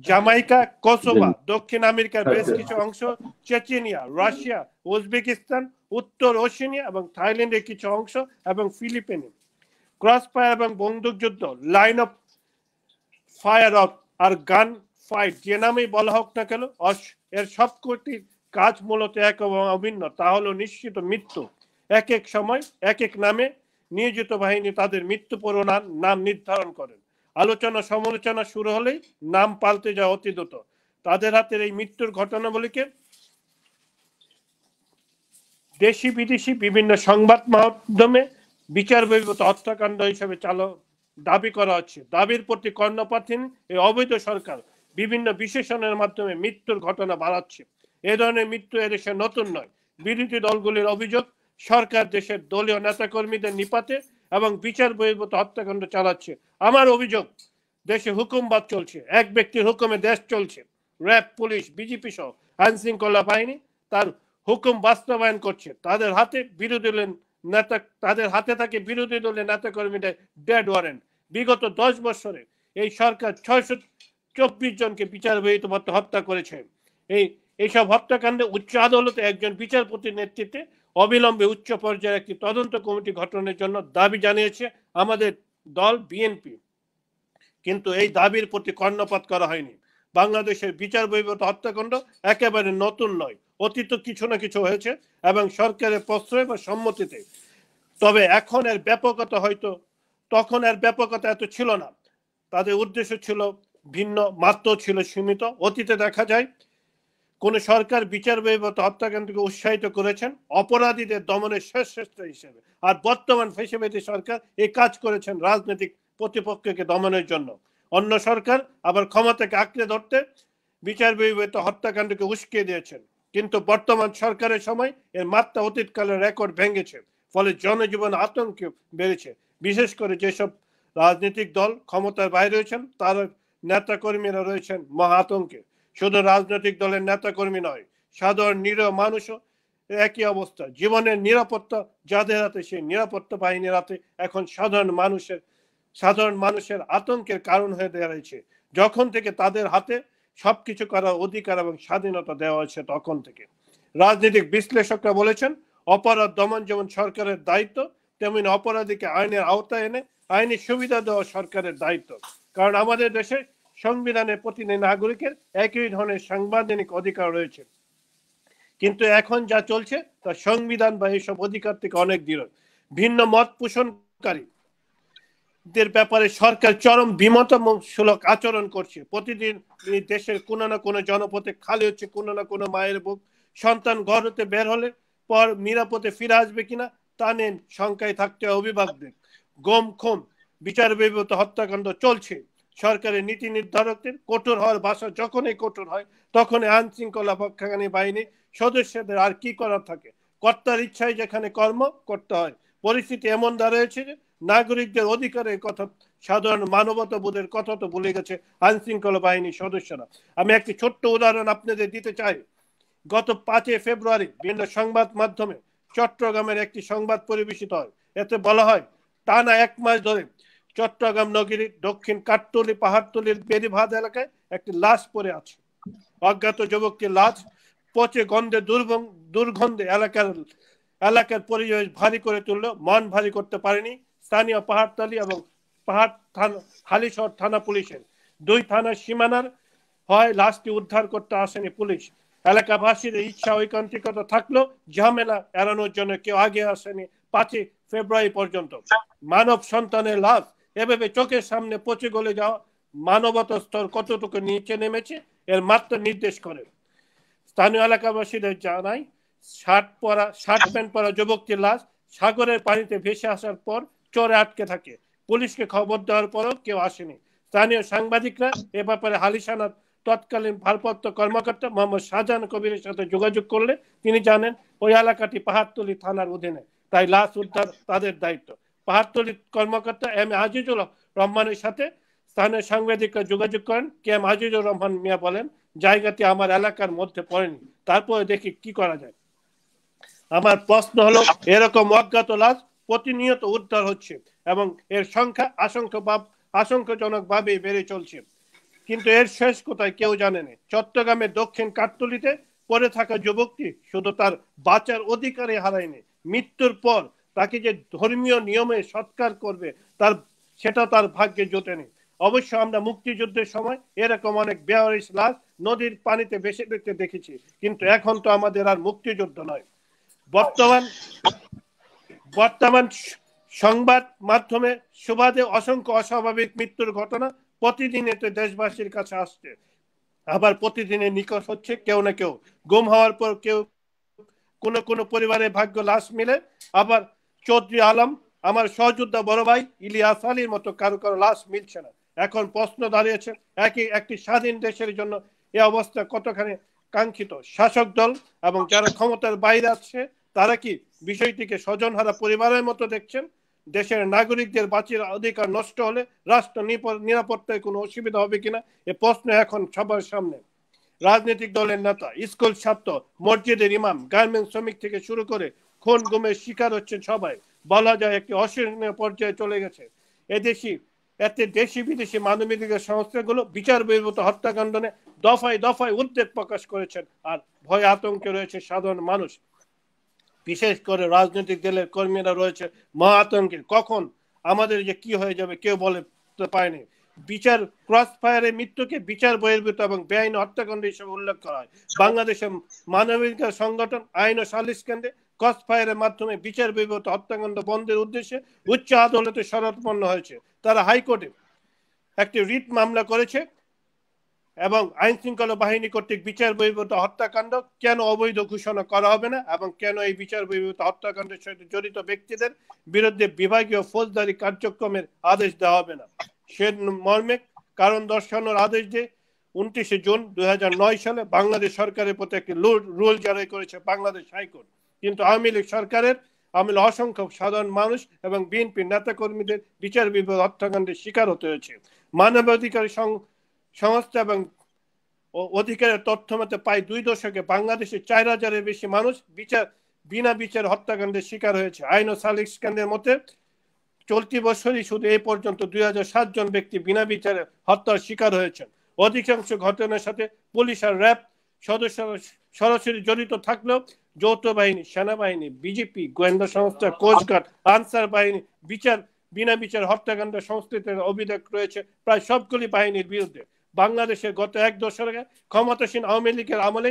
জামাইকা কসোভা দক্ষিণ আমেরিকার বেশ হ্যাঁ, কিছু হ্যাঁ। অংশ চেচেনিয়া রাশিয়া উজবেকিস্তান উত্তর ওশিনিয়া এবং থাইল্যান্ডের কিছু অংশ এবং ফিলিপিনে ক্রস ফায়ার এবং বন্দুকযুদ্ধ লাইন অফ ফায়ার অফ আর গান ফাইট যে নামেই বলা হোক না কেন এর সবকটির কাজ মূলত এক এবং অভিন্ন তা হলো নিশ্চিত মৃত্যু এক এক সময় এক এক নামে নিয়োজিত বাহিনী তাদের মৃত্যু পরোনার নাম নির্ধারণ করেন আলোচনা সমালোচনা শুরু হলেই নাম পাল্টে যাওয়া অতি দ্রুত তাদের হাতের এই মৃত্যুর ঘটনাগুলিকে দেশি বিদেশি বিভিন্ন সংবাদ মাধ্যমে বিচার বহির্ভূত হত্যাকাণ্ড হিসেবে চালু দাবি করা হচ্ছে দাবির প্রতি কর্ণপাতহীন এই অবৈধ সরকার বিভিন্ন বিশেষণের মাধ্যমে মৃত্যুর ঘটনা বাড়াচ্ছে এ ধরনের মৃত্যু এদেশে নতুন নয় বিরোধী দলগুলির অভিযোগ সরকার দেশের দলীয় নেতাকর্মীদের নিপাতে এবং বিচার বহির্ভূত হত্যাকাণ্ড চালাচ্ছে আমার অভিযোগ দেশে হুকুমবাদ চলছে এক ব্যক্তির হুকুমে দেশ চলছে র্যাব পুলিশ বিজেপি সহ আইন শৃঙ্খলা বাহিনী তার হুকুম বাস্তবায়ন করছে তাদের হাতে বিরোধী দলের নেতা তাদের হাতে থাকে বিরোধী দলের কর্মীদের ডেড ওয়ারেন্ট বিগত দশ বছরে এই সরকার ছয়শো চব্বিশ জনকে বিচার বহিত হত্যা করেছে এই এইসব হত্যাকাণ্ডে উচ্চ আদালতে একজন বিচারপতির নেতৃত্বে অবিলম্বে উচ্চ পর্যায়ে একটি তদন্ত কমিটি গঠনের জন্য দাবি জানিয়েছে আমাদের দল বিএনপি কিন্তু এই দাবির প্রতি কর্ণপাত করা হয়নি বাংলাদেশের বিচার বহির্ভূত হত্যাকাণ্ড একেবারে নতুন নয় অতীত কিছু না কিছু হয়েছে এবং সরকারের প্রশ্রয় বা সম্মতিতে তবে এখন এর ব্যাপকতা হয়তো তখন এর ব্যাপকতা এত ছিল না তাদের উদ্দেশ্য ছিল ভিন্ন মাত্র ছিল সীমিত অতীতে দেখা যায় কোন সরকার বিচার বহির্ভূত হত্যাকাণ্ডকে উৎসাহিত করেছেন অপরাধীদের দমনের শেষ শ্রেষ্ঠ হিসেবে আর বর্তমান ফেসিবাদী সরকার এই কাজ করেছেন রাজনৈতিক প্রতিপক্ষকে দমনের জন্য অন্য সরকার আবার ক্ষমতাকে আঁকড়ে ধরতে বিচার বহির্ভূত হত্যাকাণ্ডকে উস্কিয়ে দিয়েছেন কিন্তু বর্তমান সরকারের সময় এর মাত্রা অতীতকালের রেকর্ড ভেঙেছে ফলে জনজীবন আতঙ্ক বেড়েছে বিশেষ করে যেসব রাজনৈতিক দল ক্ষমতার বাইরে রয়েছেন তার নেতাকর্মীরা রয়েছেন মহা আতঙ্কে শুধু রাজনৈতিক দলের নেতাকর্মী নয় সাধারণ নিরীহ মানুষও একই অবস্থা জীবনের নিরাপত্তা যাদের হাতে সেই নিরাপত্তা বাহিনীর হাতে এখন সাধারণ মানুষের সাধারণ মানুষের আতঙ্কের কারণ হয়ে দাঁড়িয়েছে যখন থেকে তাদের হাতে সবকিছু করার অধিকার এবং স্বাধীনতা দেওয়া হয়েছে তখন থেকে রাজনৈতিক বিশ্লেষকরা বলেছেন অপরাধ দমন যেমন সরকারের দায়িত্ব তেমনি অপরাধীকে আইনের আওতায় এনে আইনি সুবিধা দেওয়া সরকারের দায়িত্ব কারণ আমাদের দেশে সংবিধানের প্রতি নাগরিকের একই ধরনের সাংবিধানিক অধিকার রয়েছে কিন্তু এখন যা চলছে তা সংবিধান বা এইসব অধিকার থেকে অনেক দৃঢ় ভিন্ন মত পোষণকারী দের ব্যাপারে সরকার চরম বিমতামূলক আচরণ করছে প্রতিদিন দেশের কোনো না কোনো জনপথে খালি হচ্ছে কোনো না কোনো মায়ের বুক সন্তান ঘর হতে বের হলে পর নিরাপদে ফিরে আসবে কিনা তা নেন শঙ্কায় থাকতে অভিভাবকদের গম খুম বিচার বিভূত হত্যাকাণ্ড চলছে সরকারের নীতি নির্ধারকদের কঠোর হওয়ার ভাষা যখনই কঠোর হয় তখনই আইন শৃঙ্খলা পক্ষাগানি বাহিনী সদস্যদের আর কি করার থাকে কর্তার ইচ্ছায় যেখানে কর্ম করতে হয় পরিস্থিতি এমন দাঁড়িয়েছে যে নাগরিকদের অধিকারের কথা সাধারণ মানবতা বোধের কথা তো ভুলে গেছে আইন শৃঙ্খলা বাহিনীর সদস্যরা আমি একটি ছোট্ট উদাহরণ আপনাদের দিতে চাই গত পাঁচই ফেব্রুয়ারি বিভিন্ন সংবাদ মাধ্যমে চট্টগ্রামের একটি সংবাদ পরিবেশিত হয় এতে বলা হয় টানা এক মাস ধরে চট্টগ্রাম নগরীর দক্ষিণ কাটতলি পাহাড়তলির বেরিভাদ এলাকায় একটি লাশ পড়ে আছে অজ্ঞাত যুবকটি লাশ পচে গন্ধে দুর্গন্ধে এলাকার এলাকার পরিবেশ ভারী করে তুললো মন ভারী করতে পারেনি স্থানীয় পাহাড়তলি এবং পাহাড় থানা হালিশহর থানা পুলিশের দুই থানার সীমানার হয় লাশটি উদ্ধার করতে আসেনি পুলিশ এলাকাবাসীর ইচ্ছা ঐকান্তিকতা থাকলো ঝামেলা এড়ানোর জন্য কেউ আগে আসেনি পাঁচই ফেব্রুয়ারি পর্যন্ত মানব সন্তানের লাভ এভাবে চোখের সামনে পচে গলে যাওয়া মানবতা স্তর কতটুকু নিচে নেমেছে এর মাত্র নির্দেশ করে স্থানীয় এলাকাবাসীদের জানাই শার্ট পরা শার্ট প্যান্ট পরা যুবকটির লাশ সাগরের পানিতে ভেসে আসার পর চরে আটকে থাকে পুলিশকে খবর দেওয়ার পরও কেউ আসেনি স্থানীয় সাংবাদিকরা এ ব্যাপারে হালিসানার তৎকালীন ভারপ্রাপ্ত কর্মকর্তা মোহাম্মদ শাহজাহান কবিরের সাথে যোগাযোগ করলে তিনি জানেন ওই এলাকাটি পাহাড়তলি থানার অধীনে তাই লাশ উদ্ধার তাদের দায়িত্ব পাহাড়তলী কর্মকর্তা এম আজিজুল রহমানের সাথে স্থানীয় সাংবাদিক যোগাযোগ করেন কে এম আজিজুর রহমান মিয়া বলেন জায়গাটি আমার এলাকার মধ্যে পড়েনি তারপরে দেখি কি করা যায় আমার প্রশ্ন হলো এরকম অজ্ঞাত লাশ প্রতিনিয়ত উদ্ধার হচ্ছে এবং এর সংখ্যা আশঙ্কা আশঙ্কাজনক ভাবে বেড়ে চলছে কিন্তু এর শেষ কোথায় কেউ জানে না চট্টগ্রামের দক্ষিণ কাটতলিতে পড়ে থাকা যুবকটি শুধু তার বাঁচার অধিকারে হারায়নি মৃত্যুর পর তাকে যে ধর্মীয় নিয়মে সৎকার করবে তার সেটা তার ভাগ্যে জোটেনি অবশ্য আমরা মুক্তিযুদ্ধের সময় এরকম অনেক বেয়ারিস লাশ নদীর পানিতে ভেসে দেখতে দেখেছি কিন্তু এখন তো আমাদের আর মুক্তিযুদ্ধ নয় বর্তমান বর্তমান সংবাদ মাধ্যমে সুবাদে অসংখ্য অস্বাভাবিক মৃত্যুর ঘটনা প্রতিদিন এতে দেশবাসীর কাছে আসছে আবার প্রতিদিনে নিকট হচ্ছে কেউ না কেউ গুম হওয়ার পর কেউ কোনো কোনো পরিবারে ভাগ্য লাশ মিলে আবার চৌধুরী আলম আমার সহযোদ্ধা বড় ভাই ইলিয়াস আলীর মতো কারো কারো লাশ মিলছে না এখন প্রশ্ন দাঁড়িয়েছে একই একটি স্বাধীন দেশের জন্য এ অবস্থা কতখানি কাঙ্ক্ষিত শাসক দল এবং যারা ক্ষমতার বাইরে আছে তারা কি বিষয়টিকে স্বজনহারা পরিবারের মতো দেখছেন দেশের নাগরিকদের বাঁচির অধিকার নষ্ট হলে রাষ্ট্র নিরাপত্তায় কোনো অসুবিধা হবে কিনা এ প্রশ্ন এখন সবার সামনে রাজনৈতিক দলের নেতা স্কুল ছাত্র মসজিদের ইমাম গার্মেন্ট শ্রমিক থেকে শুরু করে খুন গুমের শিকার হচ্ছেন সবাই বলা যায় একটি অসহনীয় পর্যায়ে চলে গেছে এদেশি এতে দেশি বিদেশি মানবাধিকার সংস্থাগুলো বিচার বহির্ভূত হত্যাকাণ্ড নিয়ে দফায় দফায় উদ্বেগ প্রকাশ করেছেন আর ভয় আতঙ্কে রয়েছে সাধারণ মানুষ বিশেষ করে রাজনৈতিক দলের কর্মীরা রয়েছে মহা আতঙ্কে কখন আমাদের যে কি হয়ে যাবে কেউ বলে পায়নি বিচার ক্রস ফায়ারে মৃত্যুকে বিচার বহির্ভূত এবং বেআইন হত্যাকাণ্ড হিসেবে উল্লেখ করা হয় বাংলাদেশের মানবাধিকার সংগঠন আইন ও সালিশ কেন্দ্রে ক্রসফায়ারের মাধ্যমে বিচার বিভূত হত্যাকাণ্ড বন্ধের উদ্দেশ্যে উচ্চ আদালতে শরৎপন্ন হয়েছে তারা হাইকোর্টে একটি রিট মামলা করেছে এবং আইন শৃঙ্খলা বাহিনী কর্তৃক বিচার বহির্ভূত হত্যাকাণ্ড কেন অবৈধ ঘোষণা করা হবে না এবং কেন এই বিচার বহির্ভূত হত্যাকাণ্ডের সাথে জড়িত ব্যক্তিদের বিরুদ্ধে বিভাগীয় ফৌজদারি কার্যক্রমের আদেশ দেওয়া হবে না সে মর্মে কারণ দর্শানোর আদেশ দিয়ে উনত্রিশে জুন দুই সালে বাংলাদেশ সরকারের প্রতি একটি রুল জারি করেছে বাংলাদেশ হাইকোর্ট কিন্তু আওয়ামী লীগ সরকারের আমলে অসংখ্য সাধারণ মানুষ এবং বিএনপির নেতাকর্মীদের বিচার বিভাগ হত্যাকাণ্ডের শিকার হতে হয়েছে মানবাধিকার সংস্থা এবং অধিকারের তথ্য মতে প্রায় দুই দশকে বাংলাদেশে চার হাজারের বেশি মানুষ বিচার বিনা বিচার হত্যাকাণ্ডের শিকার হয়েছে আইন ও সালিক কেন্দ্রের মতে চলতি বছরই শুধু এ পর্যন্ত দুই হাজার জন ব্যক্তি বিনা বিচারে হত্যার শিকার হয়েছেন অধিকাংশ ঘটনার সাথে পুলিশ আর র্যাব সদস্য সরাসরি জড়িত থাকলেও যৌথ বাহিনী সেনাবাহিনী বিজেপি গোয়েন্দা সংস্থা কোস্টগার্ড আনসার বাহিনী বিচার বিনা বিচার হত্যাকাণ্ড সংস্কৃতির অভিযোগ রয়েছে প্রায় সবগুলি বাহিনীর বিরুদ্ধে বাংলাদেশে গত এক দশকে ক্ষমতাসীন আওয়ামী লীগের আমলে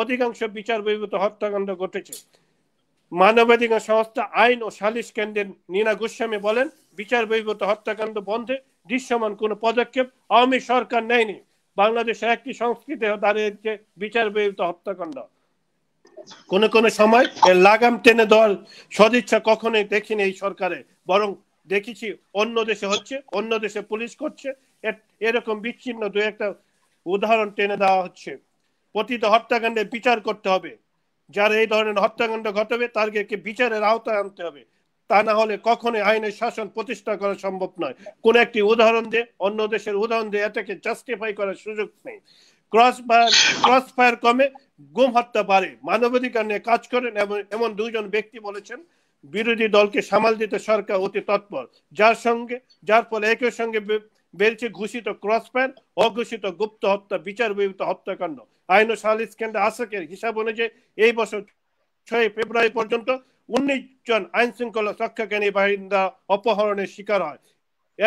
অধিকাংশ বিচার বহির্ভূত হত্যাকাণ্ড ঘটেছে মানবাধিকার সংস্থা আইন ও সালিশ কেন্দ্রের নীনা গোস্বামী বলেন বিচার বহির্ভূত হত্যাকাণ্ড বন্ধে দৃশ্যমান কোনো পদক্ষেপ আওয়ামী সরকার নেয়নি বাংলাদেশে একটি সংস্কৃতি দাঁড়িয়েছে বিচার বহির্ভূত হত্যাকাণ্ড কোন কোন সময় এর লাগাম টেনে দল সদিচ্ছা কখনোই দেখিনি এই সরকারে বরং দেখেছি অন্য দেশে হচ্ছে অন্য দেশে পুলিশ করছে এরকম বিচ্ছিন্ন দু একটা উদাহরণ টেনে দেওয়া হচ্ছে পতিত হত্যাকাণ্ডে বিচার করতে হবে যারা এই ধরনের হত্যাকাণ্ড ঘটবে তাদেরকে বিচারের আওতায় আনতে হবে তা না হলে কখনোই আইনের শাসন প্রতিষ্ঠা করা সম্ভব নয় কোন একটি উদাহরণ দিয়ে অন্য দেশের উদাহরণ দিয়ে এটাকে জাস্টিফাই করার সুযোগ নেই ক্রস ফায়ার কমে গুম হত্যা পারে মানবাধিকার নিয়ে কাজ করেন এবং এমন দুজন ব্যক্তি বলেছেন বিরোধী দলকে সামাল দিতে সরকার অতি তৎপর যার সঙ্গে যার ফলে একই সঙ্গে বেড়েছে ঘোষিত ক্রস ফায়ার অঘোষিত গুপ্ত হত্যা বিচার বিভূত হত্যাকাণ্ড আইন ও সালিস কেন্দ্রে আশাকের হিসাব অনুযায়ী এই বছর ছয় ফেব্রুয়ারি পর্যন্ত উনিশ জন আইন শৃঙ্খলা রক্ষাকারী বাহিন্দা অপহরণের শিকার হয়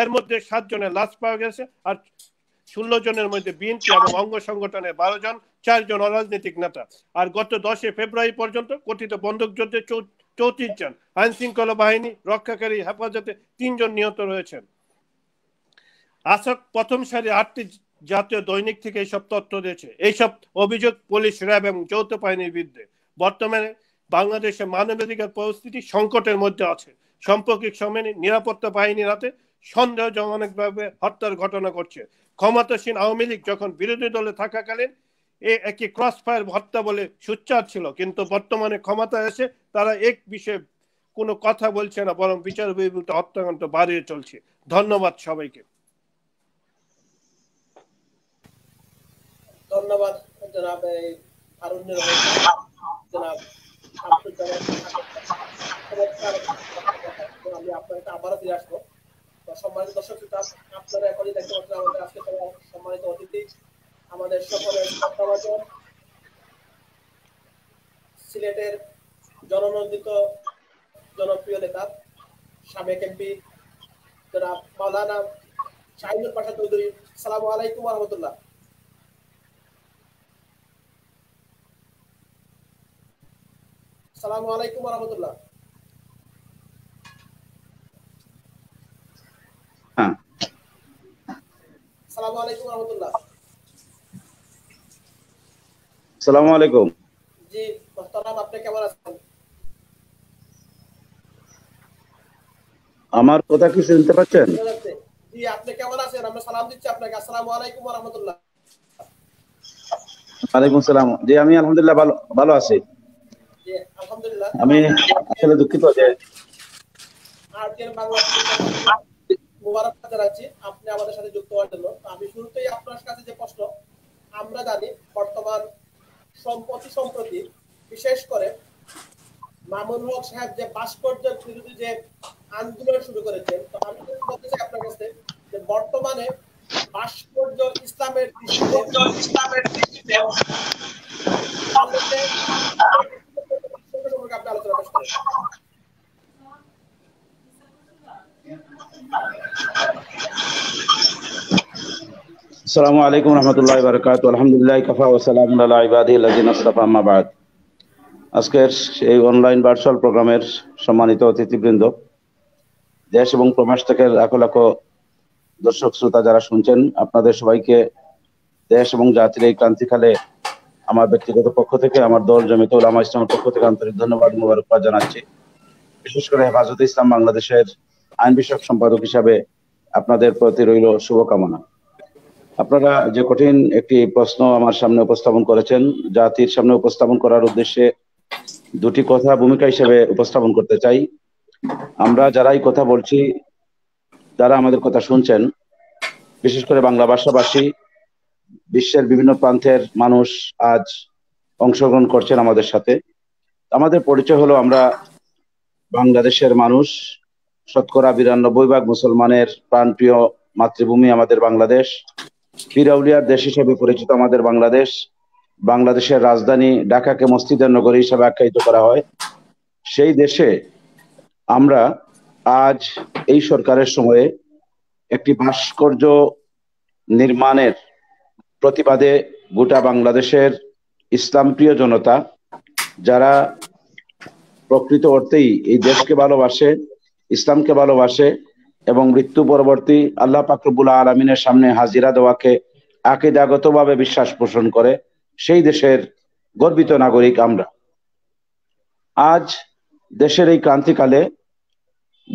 এর মধ্যে সাতজনের লাশ পাওয়া গেছে আর ষোলো জনের মধ্যে বিএনপি এবং অঙ্গ সংগঠনের বারো জন চারজন অরাজনৈতিক নেতা আর গত দশে ফেব্রুয়ারি পর্যন্ত কথিত বন্দুকযুদ্ধে চৌত্রিশ জন আইন শৃঙ্খলা বাহিনী রক্ষাকারী হেফাজতে তিনজন নিহত রয়েছেন আসক প্রথম সারি আটটি জাতীয় দৈনিক থেকে এইসব তথ্য দিয়েছে এইসব অভিযোগ পুলিশ র্যাব এবং যৌথ বাহিনীর বিরুদ্ধে বর্তমানে বাংলাদেশে মানবাধিকার পরিস্থিতি সংকটের মধ্যে আছে সম্পর্কিক সময়ে নিরাপত্তা বাহিনীর হাতে সন্দেহজনকভাবে হত্যার ঘটনা করছে ক্ষমতাসীন আওয়ামী লীগ যখন বিরোধী দলে থাকাকালীন এ একটি ক্রস ফায়ার হত্যা বলে সুচ্চার ছিল কিন্তু বর্তমানে ক্ষমতা এসে তারা এক বিষয়ে কোনো কথা বলছে না বরং বিচার বিভূত হত্যাকাণ্ড বাড়িয়ে চলছে ধন্যবাদ সবাইকে ধন্যবাদ জনাব আরুণ্যের জনাব আমি আপনার আবারও ফিরে আসবো সম্মানিত দর্শক শ্রোতা আপনারা এখনই দেখতে পাচ্ছেন আমাদের আজকে সম্মানিত অতিথি আমাদের সকলের তত্ত্বাবধান সিলেটের জননন্দিত জনপ্রিয় নেতা সাবেক এমপি জনাব মাওলানা শাহিনুর পাশা চৌধুরী সালাম আলাইকুম রহমতুল্লাহ সালামু আলাইকুম রহমতুল্লাহ আলাইকুম জি মোহতারাম আপনি কেমন আছেন আমার কথা কি শুনতে পাচ্ছেন জি আপনি কেমন আছেন আমরা সালাম দিচ্ছি আপনাকে আসসালামু আলাইকুম ওয়া রাহমাতুল্লাহ জি আমি আলহামদুলিল্লাহ ভালো ভালো আছি আলহামদুলিল্লাহ আমি আসলে দুঃখিত যে বাংলা আপনি আমাদের সাথে যুক্ত হওয়ার জন্য আমি শুরুতেই আপনার কাছে যে প্রশ্ন আমরা জানি বর্তমান সম্প্রতি বিশেষ করে মামুন হক সাহেব যে ভাস্কর্যের বিরুদ্ধে যে আন্দোলন শুরু করেছেন তো আমি বলতে চাই আপনার কাছে যে বর্তমানে ভাস্কর্য ইসলামের ইসলামের দৃষ্টিতে সম্পর্কে আপনি আলোচনা করতে আজকের এই অনলাইন ভার্চুয়াল প্রোগ্রামের সম্মানিত অতিথিবৃন্দ দেশ এবং প্রমাস থেকে লাখ লাখ দর্শক শ্রোতা যারা শুনছেন আপনাদের সবাইকে দেশ এবং জাতির এই ক্রান্তিকালে আমার ব্যক্তিগত পক্ষ থেকে আমার দল জমিত উলামা ইসলামের পক্ষ থেকে আন্তরিক ধন্যবাদ মুবারকবাদ জানাচ্ছি বিশেষ করে হেফাজতে ইসলাম বাংলাদেশের আইন বিষয়ক সম্পাদক হিসাবে আপনাদের প্রতি রইল শুভকামনা আপনারা যে কঠিন একটি প্রশ্ন আমার সামনে উপস্থাপন করেছেন জাতির সামনে উপস্থাপন করার উদ্দেশ্যে দুটি কথা ভূমিকা হিসেবে উপস্থাপন করতে চাই আমরা যারাই কথা বলছি যারা আমাদের কথা শুনছেন বিশেষ করে বাংলা ভাষাভাষী বিশ্বের বিভিন্ন প্রান্তের মানুষ আজ অংশগ্রহণ করছেন আমাদের সাথে আমাদের পরিচয় হলো আমরা বাংলাদেশের মানুষ শতকরা বিরানব্বই ভাগ মুসলমানের প্রাণপ্রিয় মাতৃভূমি আমাদের বাংলাদেশ ফিরাউলিয়ার দেশ হিসেবে পরিচিত আমাদের বাংলাদেশ বাংলাদেশের রাজধানী ঢাকাকে মসজিদের নগরী হিসেবে আখ্যায়িত করা হয় সেই দেশে আমরা আজ এই সরকারের সময়ে একটি ভাস্কর্য নির্মাণের প্রতিবাদে গোটা বাংলাদেশের ইসলামপ্রিয় জনতা যারা প্রকৃত অর্থেই এই দেশকে ভালোবাসে ইসলামকে ভালোবাসে এবং মৃত্যু পরবর্তী আল্লাহ পাকরবুল্লা আলমিনের সামনে হাজিরা দেওয়াকে আকিদাগতভাবে বিশ্বাস পোষণ করে সেই দেশের গর্বিত নাগরিক আমরা আজ দেশের এই ক্রান্তিকালে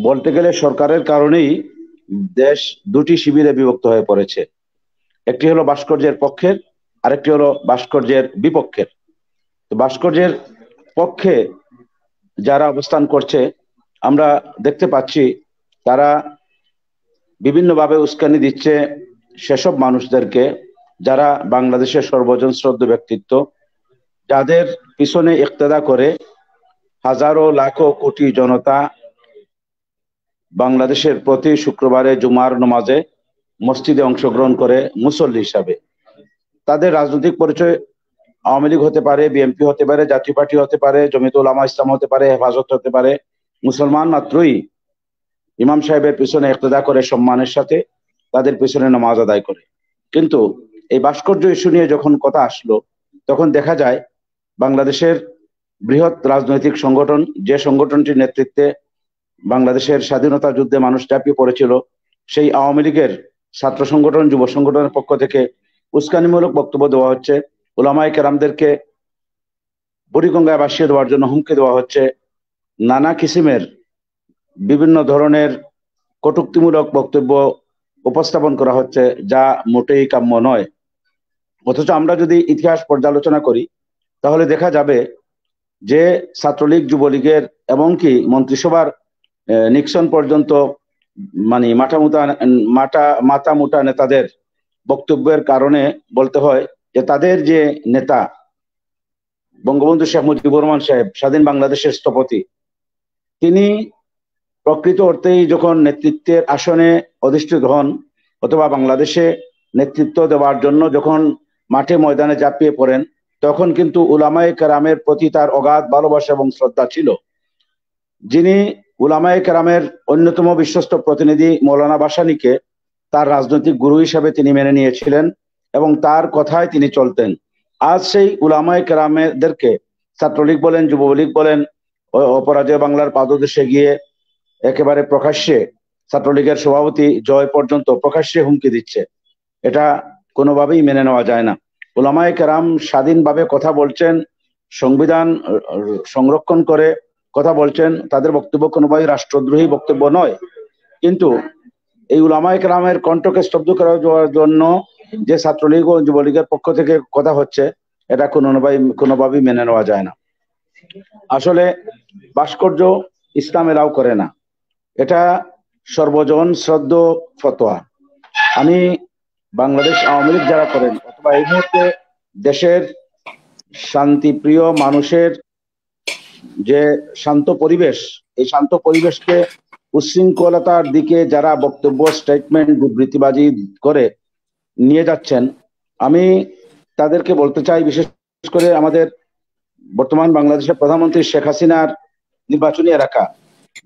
বলতে গেলে সরকারের কারণেই দেশ দুটি শিবিরে বিভক্ত হয়ে পড়েছে একটি হলো ভাস্কর্যের পক্ষের আরেকটি হলো ভাস্কর্যের বিপক্ষের ভাস্কর্যের পক্ষে যারা অবস্থান করছে আমরা দেখতে পাচ্ছি তারা বিভিন্নভাবে উস্কানি দিচ্ছে সেসব মানুষদেরকে যারা বাংলাদেশের সর্বজন শ্রদ্ধ ব্যক্তিত্ব যাদের পিছনে ইকতেদা করে হাজারো লাখো কোটি জনতা বাংলাদেশের প্রতি শুক্রবারে জুমার নমাজে মসজিদে অংশগ্রহণ করে মুসল্লি হিসাবে তাদের রাজনৈতিক পরিচয় আওয়ামী লীগ হতে পারে বিএনপি হতে পারে জাতীয় পার্টি হতে পারে জমিতুল ইসলাম হতে পারে হেফাজত হতে পারে মুসলমান মাত্রই ইমাম সাহেবের পিছনে একতদা করে সম্মানের সাথে তাদের পিছনে নামাজ আদায় করে কিন্তু এই ভাস্কর্য ইস্যু নিয়ে যখন কথা আসলো তখন দেখা যায় বাংলাদেশের বৃহৎ রাজনৈতিক সংগঠন যে সংগঠনটির নেতৃত্বে বাংলাদেশের স্বাধীনতা যুদ্ধে মানুষ চাপিয়ে পড়েছিল সেই আওয়ামী লীগের ছাত্র সংগঠন যুব সংগঠনের পক্ষ থেকে উস্কানিমূলক বক্তব্য দেওয়া হচ্ছে ওলামায় কেরামদেরকে বুড়িগঙ্গায় বাসিয়ে দেওয়ার জন্য হুমকি দেওয়া হচ্ছে নানা কিসিমের বিভিন্ন ধরনের কটুক্তিমূলক বক্তব্য উপস্থাপন করা হচ্ছে যা মোটেই কাম্য নয় অথচ আমরা যদি ইতিহাস পর্যালোচনা করি তাহলে দেখা যাবে যে ছাত্রলীগ যুবলীগের এমনকি মন্ত্রিসভার নিক্সন পর্যন্ত মানে মাটামুটা মাটা মাথা মোটা নেতাদের বক্তব্যের কারণে বলতে হয় যে তাদের যে নেতা বঙ্গবন্ধু শেখ মুজিবুর রহমান সাহেব স্বাধীন বাংলাদেশের স্থপতি তিনি প্রকৃত অর্থেই যখন নেতৃত্বের আসনে অধিষ্ঠিত হন অথবা বাংলাদেশে নেতৃত্ব দেওয়ার জন্য যখন মাঠে ময়দানে ঝাঁপিয়ে পড়েন তখন কিন্তু উলামায় কেরামের প্রতি তার অগাধ ভালোবাসা এবং শ্রদ্ধা ছিল যিনি উলামায় কেরামের অন্যতম বিশ্বস্ত প্রতিনিধি মৌলানা বাসানিকে তার রাজনৈতিক গুরু হিসাবে তিনি মেনে নিয়েছিলেন এবং তার কথায় তিনি চলতেন আজ সেই উলামায় কেরামেদেরকে ছাত্রলীগ বলেন যুবলীগ বলেন অপরাজয় বাংলার পাদদেশে গিয়ে একেবারে প্রকাশ্যে ছাত্রলীগের সভাপতি জয় পর্যন্ত প্রকাশ্যে হুমকি দিচ্ছে এটা কোনোভাবেই মেনে নেওয়া যায় না ওলামায় কেরাম স্বাধীনভাবে কথা বলছেন সংবিধান সংরক্ষণ করে কথা বলছেন তাদের বক্তব্য কোনোভাবেই রাষ্ট্রদ্রোহী বক্তব্য নয় কিন্তু এই উলামায় কেরামের কণ্ঠকে স্তব্ধ করার জন্য যে ছাত্রলীগ ও যুবলীগের পক্ষ থেকে কথা হচ্ছে এটা কোনোভাবেই কোনোভাবেই মেনে নেওয়া যায় না আসলে ভাস্কর্য ইসলাম এরাও করে না এটা সর্বজন শ্রদ্ধ ফতোয়া আমি বাংলাদেশ আওয়ামী লীগ যারা করেন অথবা এই মুহূর্তে দেশের শান্তিপ্রিয় মানুষের যে শান্ত পরিবেশ এই শান্ত পরিবেশকে উশৃঙ্খলতার দিকে যারা বক্তব্য স্টেটমেন্ট বিবৃতিবাজি করে নিয়ে যাচ্ছেন আমি তাদেরকে বলতে চাই বিশেষ করে আমাদের বর্তমান বাংলাদেশের প্রধানমন্ত্রী শেখ হাসিনার নির্বাচনী এলাকা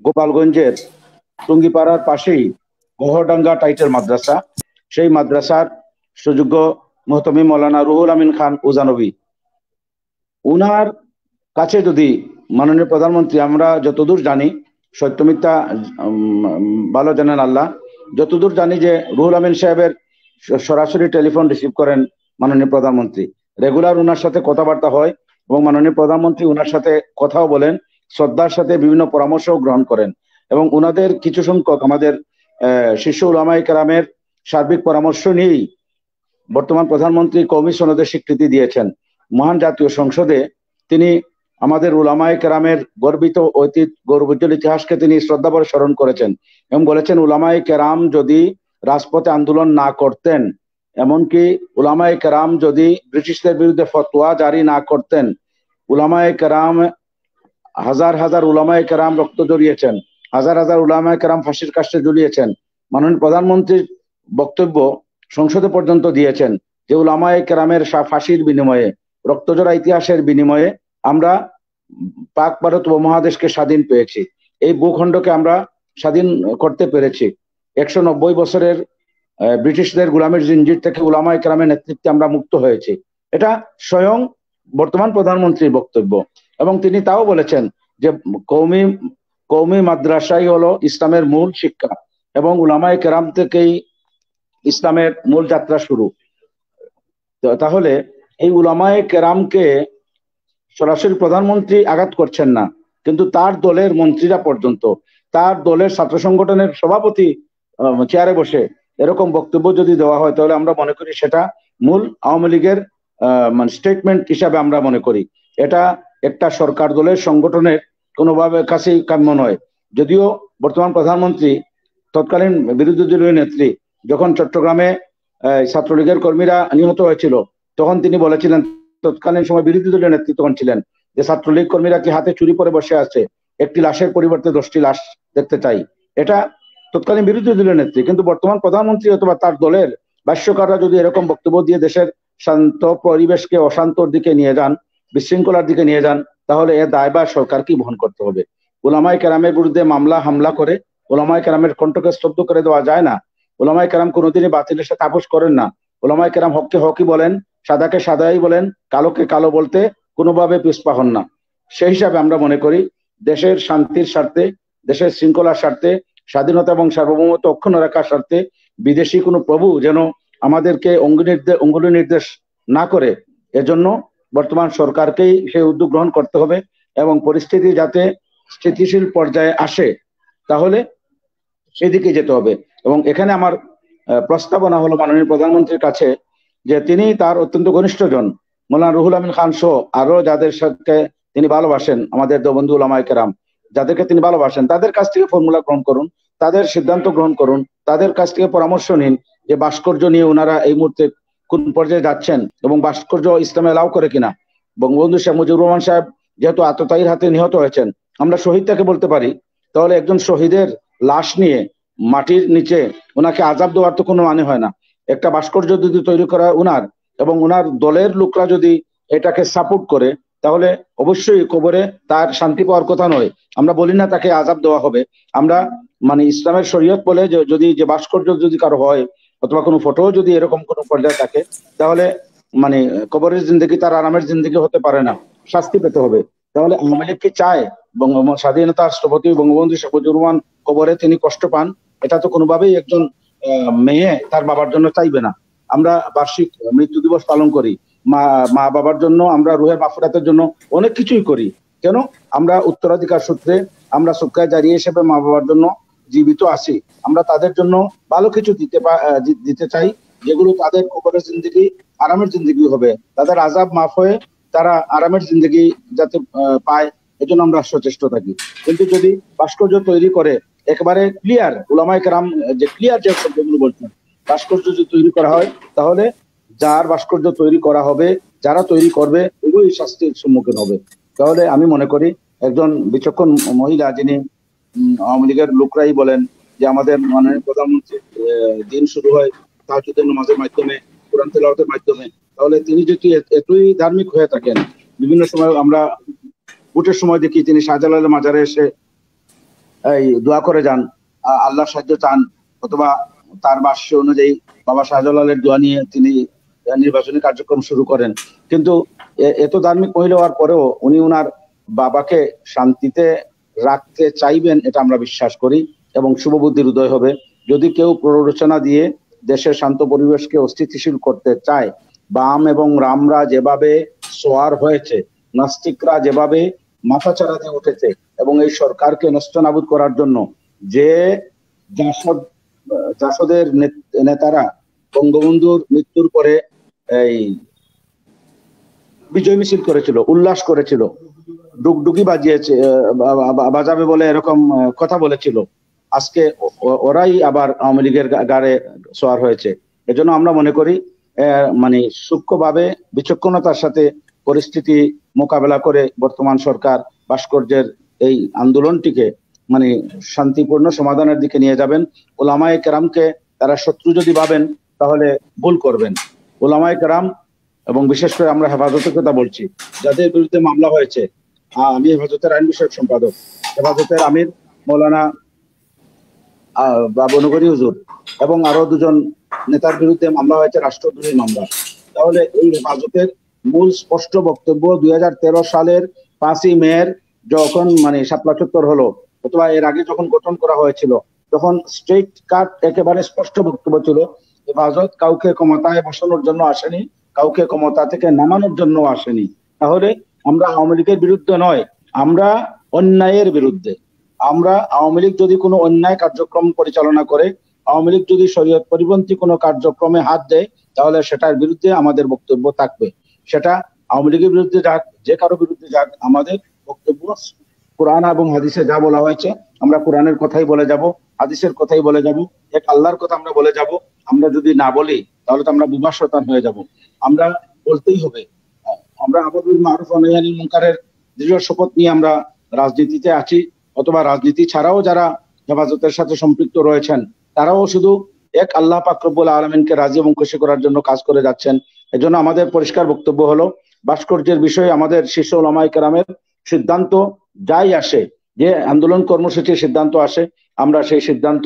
গোপালগঞ্জের টুঙ্গিপাড়ার পাশেই গোহরডাঙ্গা টাইটের মাদ্রাসা সেই মাদ্রাসার সুযোগ্য মহতমি মৌলানা রুহুল আমিন খান উজানবী উনার কাছে যদি মাননীয় প্রধানমন্ত্রী আমরা যতদূর জানি সত্যমিতা ভালো জানেন আল্লাহ যতদূর জানি যে রুহুল আমিন সাহেবের সরাসরি টেলিফোন রিসিভ করেন মাননীয় প্রধানমন্ত্রী রেগুলার উনার সাথে কথাবার্তা হয় এবং মাননীয় প্রধানমন্ত্রী ওনার সাথে কথাও বলেন শ্রদ্ধার সাথে বিভিন্ন পরামর্শও গ্রহণ করেন এবং ওনাদের কিছু সংখ্যক আমাদের শিশু উলামাই কালামের সার্বিক পরামর্শ নিয়েই বর্তমান প্রধানমন্ত্রী কৌমি সনদের স্বীকৃতি দিয়েছেন মহান জাতীয় সংসদে তিনি আমাদের উলামাই কেরামের গর্বিত ঐতিহ্য গৌরবজ্জ্বল ইতিহাসকে তিনি শ্রদ্ধাভরে স্মরণ করেছেন এবং বলেছেন উলামাই কেরাম যদি রাজপথে আন্দোলন না করতেন এমনকি উলামায় কেরাম যদি ব্রিটিশদের বিরুদ্ধে ফতোয়া জারি না করতেন উলামায় কেরাম হাজার হাজার উলামায় কেরাম রক্ত জড়িয়েছেন হাজার হাজার উলামায় কেরাম ফাঁসির কাছে জড়িয়েছেন মাননীয় প্রধানমন্ত্রীর বক্তব্য সংসদে পর্যন্ত দিয়েছেন যে উলামায় কেরামের ফাঁসির বিনিময়ে রক্তজোড়া ইতিহাসের বিনিময়ে আমরা পাক ভারত উপমহাদেশকে স্বাধীন পেয়েছি এই ভূখণ্ডকে আমরা স্বাধীন করতে পেরেছি একশো নব্বই বছরের ব্রিটিশদের গুলামের জিঞ্জির থেকে উলামা ইকরামের নেতৃত্বে আমরা মুক্ত হয়েছি এটা স্বয়ং বর্তমান প্রধানমন্ত্রীর বক্তব্য এবং তিনি তাও বলেছেন যে কৌমি কৌমি মাদ্রাসাই হলো ইসলামের মূল শিক্ষা এবং উলামা কেরাম থেকেই ইসলামের মূল যাত্রা শুরু তাহলে এই উলামায় কেরামকে সরাসরি প্রধানমন্ত্রী আঘাত করছেন না কিন্তু তার দলের মন্ত্রীরা পর্যন্ত তার দলের ছাত্র সংগঠনের সভাপতি চেয়ারে বসে এরকম বক্তব্য যদি দেওয়া হয় তাহলে আমরা মনে করি সেটা মূল আওয়ামী লীগের মানে স্টেটমেন্ট হিসাবে আমরা মনে করি এটা একটা সরকার দলের সংগঠনের কোনোভাবে কাছেই কাম্য নয় যদিও বর্তমান প্রধানমন্ত্রী তৎকালীন বিরোধী দলীয় নেত্রী যখন চট্টগ্রামে ছাত্রলীগের কর্মীরা নিহত হয়েছিল তখন তিনি বলেছিলেন তৎকালীন সময় বিরোধী দলীয় নেত্রী তখন ছিলেন যে ছাত্রলীগ কর্মীরা কি হাতে চুরি পরে বসে আছে একটি লাশের পরিবর্তে দশটি লাশ দেখতে চাই এটা তৎকালীন বিরোধী দলীয় নেত্রী কিন্তু বর্তমান প্রধানমন্ত্রী অথবা তার দলের ভাষ্যকাররা যদি এরকম বক্তব্য দিয়ে দেশের শান্ত পরিবেশকে অশান্তর দিকে নিয়ে যান বিশৃঙ্খলার দিকে নিয়ে যান তাহলে এ সরকার কি বহন করতে হবে ওলামাই কেরামের বিরুদ্ধে মামলা হামলা করে ওলামাই কেরামের কণ্ঠকে স্তব্ধ করে দেওয়া যায় না ওলামাই কেরাম কোনোদিনই বাতিলের সাথে আপোষ করেন না ওলামাই কেরাম হককে হকই বলেন সাদাকে সাদাই বলেন কালোকে কালো বলতে কোনোভাবে পিসপা হন না সেই হিসাবে আমরা মনে করি দেশের শান্তির স্বার্থে দেশের শৃঙ্খলার স্বার্থে স্বাধীনতা এবং সার্বভৌমত্ব অক্ষুণ্ণ রাখার স্বার্থে বিদেশি কোনো প্রভু যেন আমাদেরকে অঙ্গুলি নির্দেশ না করে এজন্য বর্তমান সরকারকেই সেই উদ্যোগ গ্রহণ করতে হবে এবং পরিস্থিতি যাতে স্থিতিশীল পর্যায়ে আসে তাহলে সেদিকে যেতে হবে এবং এখানে আমার প্রস্তাবনা হলো মাননীয় প্রধানমন্ত্রীর কাছে যে তিনি তার অত্যন্ত ঘনিষ্ঠজন মোলান রুহুল আমিন খান সহ আরো যাদের সাথে তিনি ভালোবাসেন আমাদের দবন্ধু কেরাম যাদেরকে তিনি ভালোবাসেন তাদের কাছ থেকে ফর্মুলা গ্রহণ করুন তাদের সিদ্ধান্ত গ্রহণ করুন তাদের কাছ থেকে পরামর্শ নিন যে ভাস্কর্য নিয়ে ওনারা এই মুহূর্তে কোন পর্যায়ে যাচ্ছেন এবং ভাস্কর্য ইসলামে এলাও করে কিনা বঙ্গবন্ধু শেখ মুজিবুর রহমান সাহেব যেহেতু আততায়ীর হাতে নিহত হয়েছেন আমরা শহীদটাকে বলতে পারি তাহলে একজন শহীদের লাশ নিয়ে মাটির নিচে ওনাকে আজাব দেওয়ার তো কোনো মানে হয় না একটা ভাস্কর্য যদি তৈরি করা ওনার এবং ওনার দলের লোকরা যদি এটাকে সাপোর্ট করে তাহলে অবশ্যই কবরে তার শান্তি পাওয়ার কথা নয় আমরা বলি না তাকে আজাব দেওয়া হবে আমরা মানে ইসলামের শরীয়ত বলে যে যদি যে ভাস্কর্য যদি কারো হয় অথবা কোনো ফটো যদি এরকম কোনো পর্যায়ে থাকে তাহলে মানে কবরের জিন্দগি তার আরামের জিন্দগি হতে পারে না শাস্তি পেতে হবে তাহলে আওয়ামী লীগকে চায় বঙ্গ স্বাধীনতা রাষ্ট্রপতি বঙ্গবন্ধু শেখ মুজিবুর রহমান কবরে তিনি কষ্ট পান এটা তো কোনোভাবেই একজন মেয়ে তার বাবার জন্য চাইবে না আমরা বার্ষিক মৃত্যু দিবস পালন করি মা মা বাবার জন্য আমরা রুহের মাফরাতের জন্য অনেক কিছুই করি কেন আমরা উত্তরাধিকার সূত্রে আমরা সবকায় জারি হিসেবে মা বাবার জন্য জীবিত আছি আমরা তাদের জন্য ভালো কিছু দিতে দিতে চাই যেগুলো তাদের কবরের জিন্দগি আরামের জিন্দগি হবে তাদের আজাব মাফ হয়ে তারা আরামের জিন্দগি যাতে পায় এজন্য আমরা সচেষ্ট থাকি কিন্তু যদি ভাস্কর্য তৈরি করে একবারে ক্লিয়ার উলামায় কারাম যে ক্লিয়ার যে শব্দগুলো বলছেন ভাস্কর্য যদি তৈরি করা হয় তাহলে যার ভাস্কর্য তৈরি করা হবে যারা তৈরি করবে এগুলোই শাস্তির সম্মুখীন হবে তাহলে আমি মনে করি একজন বিচক্ষণ মহিলা যিনি আওয়ামী লীগের লোকরাই বলেন যে আমাদের মাননীয় প্রধানমন্ত্রীর দিন শুরু হয় তাহাজুদের নামাজের মাধ্যমে কোরআন তেলাওয়াতের মাধ্যমে তাহলে তিনি যদি এতই ধার্মিক হয়ে থাকেন বিভিন্ন সময় আমরা ভোটের সময় দেখি তিনি শাহজালালের মাজারে এসে এই দোয়া করে যান আল্লাহ সাহায্য চান অথবা তার বাস্য অনুযায়ী বাবা শাহজালালের দোয়া নিয়ে তিনি নির্বাচনী কার্যক্রম শুরু করেন কিন্তু এত ধার্মিক মহিলা হওয়ার পরেও উনি ওনার বাবাকে শান্তিতে রাখতে চাইবেন এটা আমরা বিশ্বাস করি এবং শুভবুদ্ধির উদয় হবে যদি কেউ প্ররোচনা দিয়ে দেশের শান্ত পরিবেশকে অস্থিতিশীল করতে চায় বাম এবং রামরা যেভাবে সোয়ার হয়েছে নাস্তিকরা যেভাবে মাথা চারা দিয়ে উঠেছে এবং এই সরকারকে নষ্ট নাবুদ করার জন্য যে জাসদ জাসদের নেতারা বঙ্গবন্ধুর মৃত্যুর পরে এই বিজয় মিছিল করেছিল উল্লাস করেছিল ডুকডুকি বাজিয়েছে বাজাবে বলে এরকম কথা বলেছিল আজকে ওরাই আবার আওয়ামী লীগের গাড়ে সোয়ার হয়েছে এজন্য আমরা মনে করি মানে সূক্ষ্মভাবে বিচক্ষণতার সাথে পরিস্থিতি মোকাবেলা করে বর্তমান সরকার ভাস্কর্যের এই আন্দোলনটিকে মানে শান্তিপূর্ণ সমাধানের দিকে নিয়ে যাবেন ওলামায় কেরামকে তারা শত্রু যদি ভাবেন তাহলে ভুল করবেন ওলামায় কারাম এবং বিশেষ করে আমরা হেফাজতের কথা বলছি যাদের বিরুদ্ধে মামলা হয়েছে আমি হেফাজতের আইন বিষয়ক সম্পাদক হেফাজতের আমির মৌলানা বা বনগরি হুজুর এবং আরো দুজন নেতার বিরুদ্ধে মামলা হয়েছে রাষ্ট্রদ্রোহী মামলা তাহলে এই হেফাজতের মূল স্পষ্ট বক্তব্য দুই সালের পাঁচই মেয়ের যখন মানে সাতলা চত্বর হলো অথবা এর আগে যখন গঠন করা হয়েছিল তখন স্ট্রেট কাট একেবারে স্পষ্ট বক্তব্য ছিল হেফাজত কাউকে ক্ষমতায় বসানোর জন্য আসেনি কাউকে ক্ষমতা থেকে নামানোর জন্য আসেনি তাহলে আমরা আওয়ামী লীগের বিরুদ্ধে নয় আমরা অন্যায়ের বিরুদ্ধে আমরা আওয়ামী লীগ যদি কোনো অন্যায় কার্যক্রম পরিচালনা করে আওয়ামী লীগ যদি শরীয়ত পরিপন্থী কোনো কার্যক্রমে হাত দেয় তাহলে সেটার বিরুদ্ধে আমাদের বক্তব্য থাকবে সেটা আওয়ামী লীগের বিরুদ্ধে যাক যে কারো বিরুদ্ধে যাক আমাদের বক্তব্য কোরআন এবং হাদিসে যা বলা হয়েছে আমরা কোরআনের কথাই বলে যাব হাদিসের কথাই বলে যাব এক আল্লাহর কথা আমরা বলে যাব আমরা যদি না বলি তাহলে তো আমরা বুবা শতান হয়ে যাব আমরা বলতেই হবে আমরা আবদুল মারুফ অনয়ানি মুখারের দৃঢ় শপথ নিয়ে আমরা রাজনীতিতে আছি অথবা রাজনীতি ছাড়াও যারা হেফাজতের সাথে সম্পৃক্ত রয়েছেন তারাও শুধু এক আল্লাহ পাকরবুল আলমিনকে রাজি এবং খুশি করার জন্য কাজ করে যাচ্ছেন এজন্য আমাদের পরিষ্কার বক্তব্য হলো ভাস্কর্যের বিষয়ে আমাদের শীর্ষ ওলামাই কেরামের সিদ্ধান্ত যাই আসে যে আন্দোলন কর্মসূচির সিদ্ধান্ত আসে আমরা সেই সিদ্ধান্ত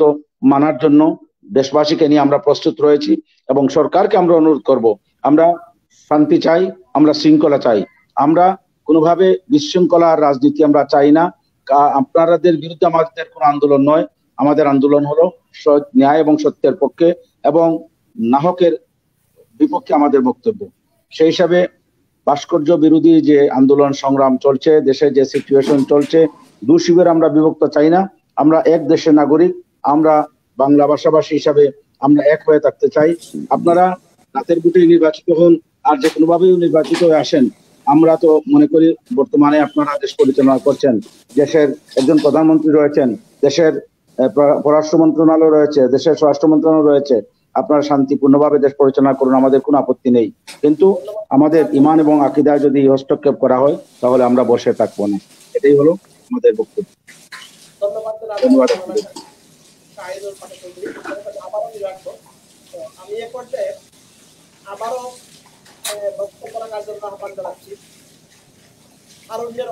মানার জন্য দেশবাসীকে নিয়ে আমরা প্রস্তুত রয়েছি এবং সরকারকে আমরা অনুরোধ করব আমরা শান্তি চাই আমরা শৃঙ্খলা চাই আমরা কোনোভাবে বিশৃঙ্খলা রাজনীতি আমরা চাই না আপনারাদের বিরুদ্ধে আমাদের কোনো আন্দোলন নয় আমাদের আন্দোলন হলো ন্যায় এবং সত্যের পক্ষে এবং নাহকের বিপক্ষে আমাদের বক্তব্য সেই হিসাবে ভাস্কর্য বিরোধী যে আন্দোলন সংগ্রাম চলছে দেশে যে সিচুয়েশন চলছে দু শিবির আমরা বিভক্ত চাই না আমরা এক দেশের নাগরিক আমরা বাংলা ভাষাভাষী হিসাবে আমরা এক হয়ে থাকতে চাই আপনারা রাতের বুটে নির্বাচিত হন আর যে কোনোভাবেই নির্বাচিত হয়ে আসেন আমরা তো মনে করি বর্তমানে আপনারা দেশ পরিচালনা করছেন দেশের একজন প্রধানমন্ত্রী রয়েছেন দেশের পররাষ্ট্র মন্ত্রণালয় রয়েছে দেশের স্বরাষ্ট্র মন্ত্রণালয় রয়েছে আপনারা শান্তিপূর্ণভাবে দেশ পরিচালনা করুন আমাদের কোনো আপত্তি নেই কিন্তু আমাদের ইমান এবং আকিদায় যদি হস্তক্ষেপ করা হয় তাহলে আমরা বসে থাকবো না এটাই হলো আমাদের বক্তব্য ধন্যবাদ আমি এ পর্যায়ে আবারও বক্তব্য রাখার জন্য আহ্বান জানাচ্ছি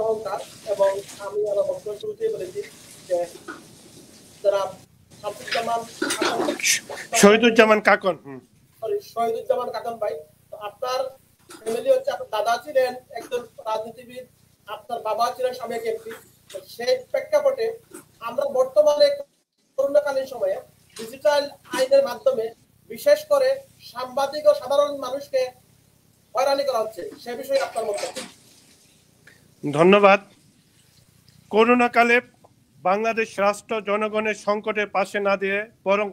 অহংকার এবং আমি আরো বক্তব্য শুরুতেই বলেছি যে যারা শহীদুজ্জামান কাকন সরি শহীদুজ্জামান কাকন ভাই আপনার ফ্যামিলি হচ্ছে আপনার দাদা ছিলেন একজন রাজনীতিবিদ আপনার বাবা ছিলেন সাবেক এমপি সেই প্রেক্ষাপটে আমরা বর্তমানে করোনাকালীন সময়ে ডিজিটাল আইনের মাধ্যমে বিশেষ করে সাংবাদিক ও সাধারণ মানুষকে হয়রানি করা হচ্ছে সে বিষয়ে আপনার মত ধন্যবাদ করোনাকালে বাংলাদেশ রাষ্ট্র জনগণের সংকটের পাশে না দিয়ে বরং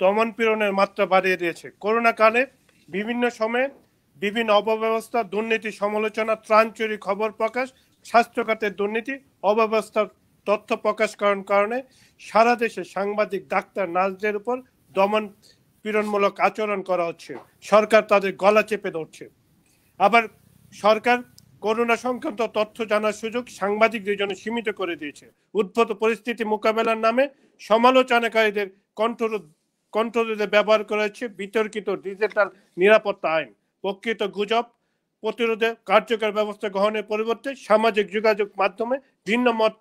দমন পীড়নের মাত্রা বাড়িয়ে দিয়েছে করোনাকালে বিভিন্ন সময়ে বিভিন্ন অপব্যবস্থা দুর্নীতি সমালোচনা ত্রাণ চুরি খবর প্রকাশ স্বাস্থ্য খাতের দুর্নীতি অব্যবস্থার তথ্য প্রকাশ করার কারণে সারা দেশে সাংবাদিক ডাক্তার নার্সদের উপর দমন পীড়নমূলক আচরণ করা হচ্ছে সরকার তাদের গলা চেপে ধরছে আবার সরকার করোনা সংক্রান্ত তথ্য জানার সুযোগ সাংবাদিকদের জন্য সীমিত করে দিয়েছে উদ্ভূত পরিস্থিতি মোকাবেলার নামে সমালোচনাকারীদের কণ্ঠরোধ কণ্ঠরোধে ব্যবহার করেছে বিতর্কিত ডিজিটাল নিরাপত্তা আইন প্রকৃত গুজব প্রতিরোধে কার্যকর ব্যবস্থা গ্রহণের পরিবর্তে সামাজিক যোগাযোগ মাধ্যমে ভিন্ন মত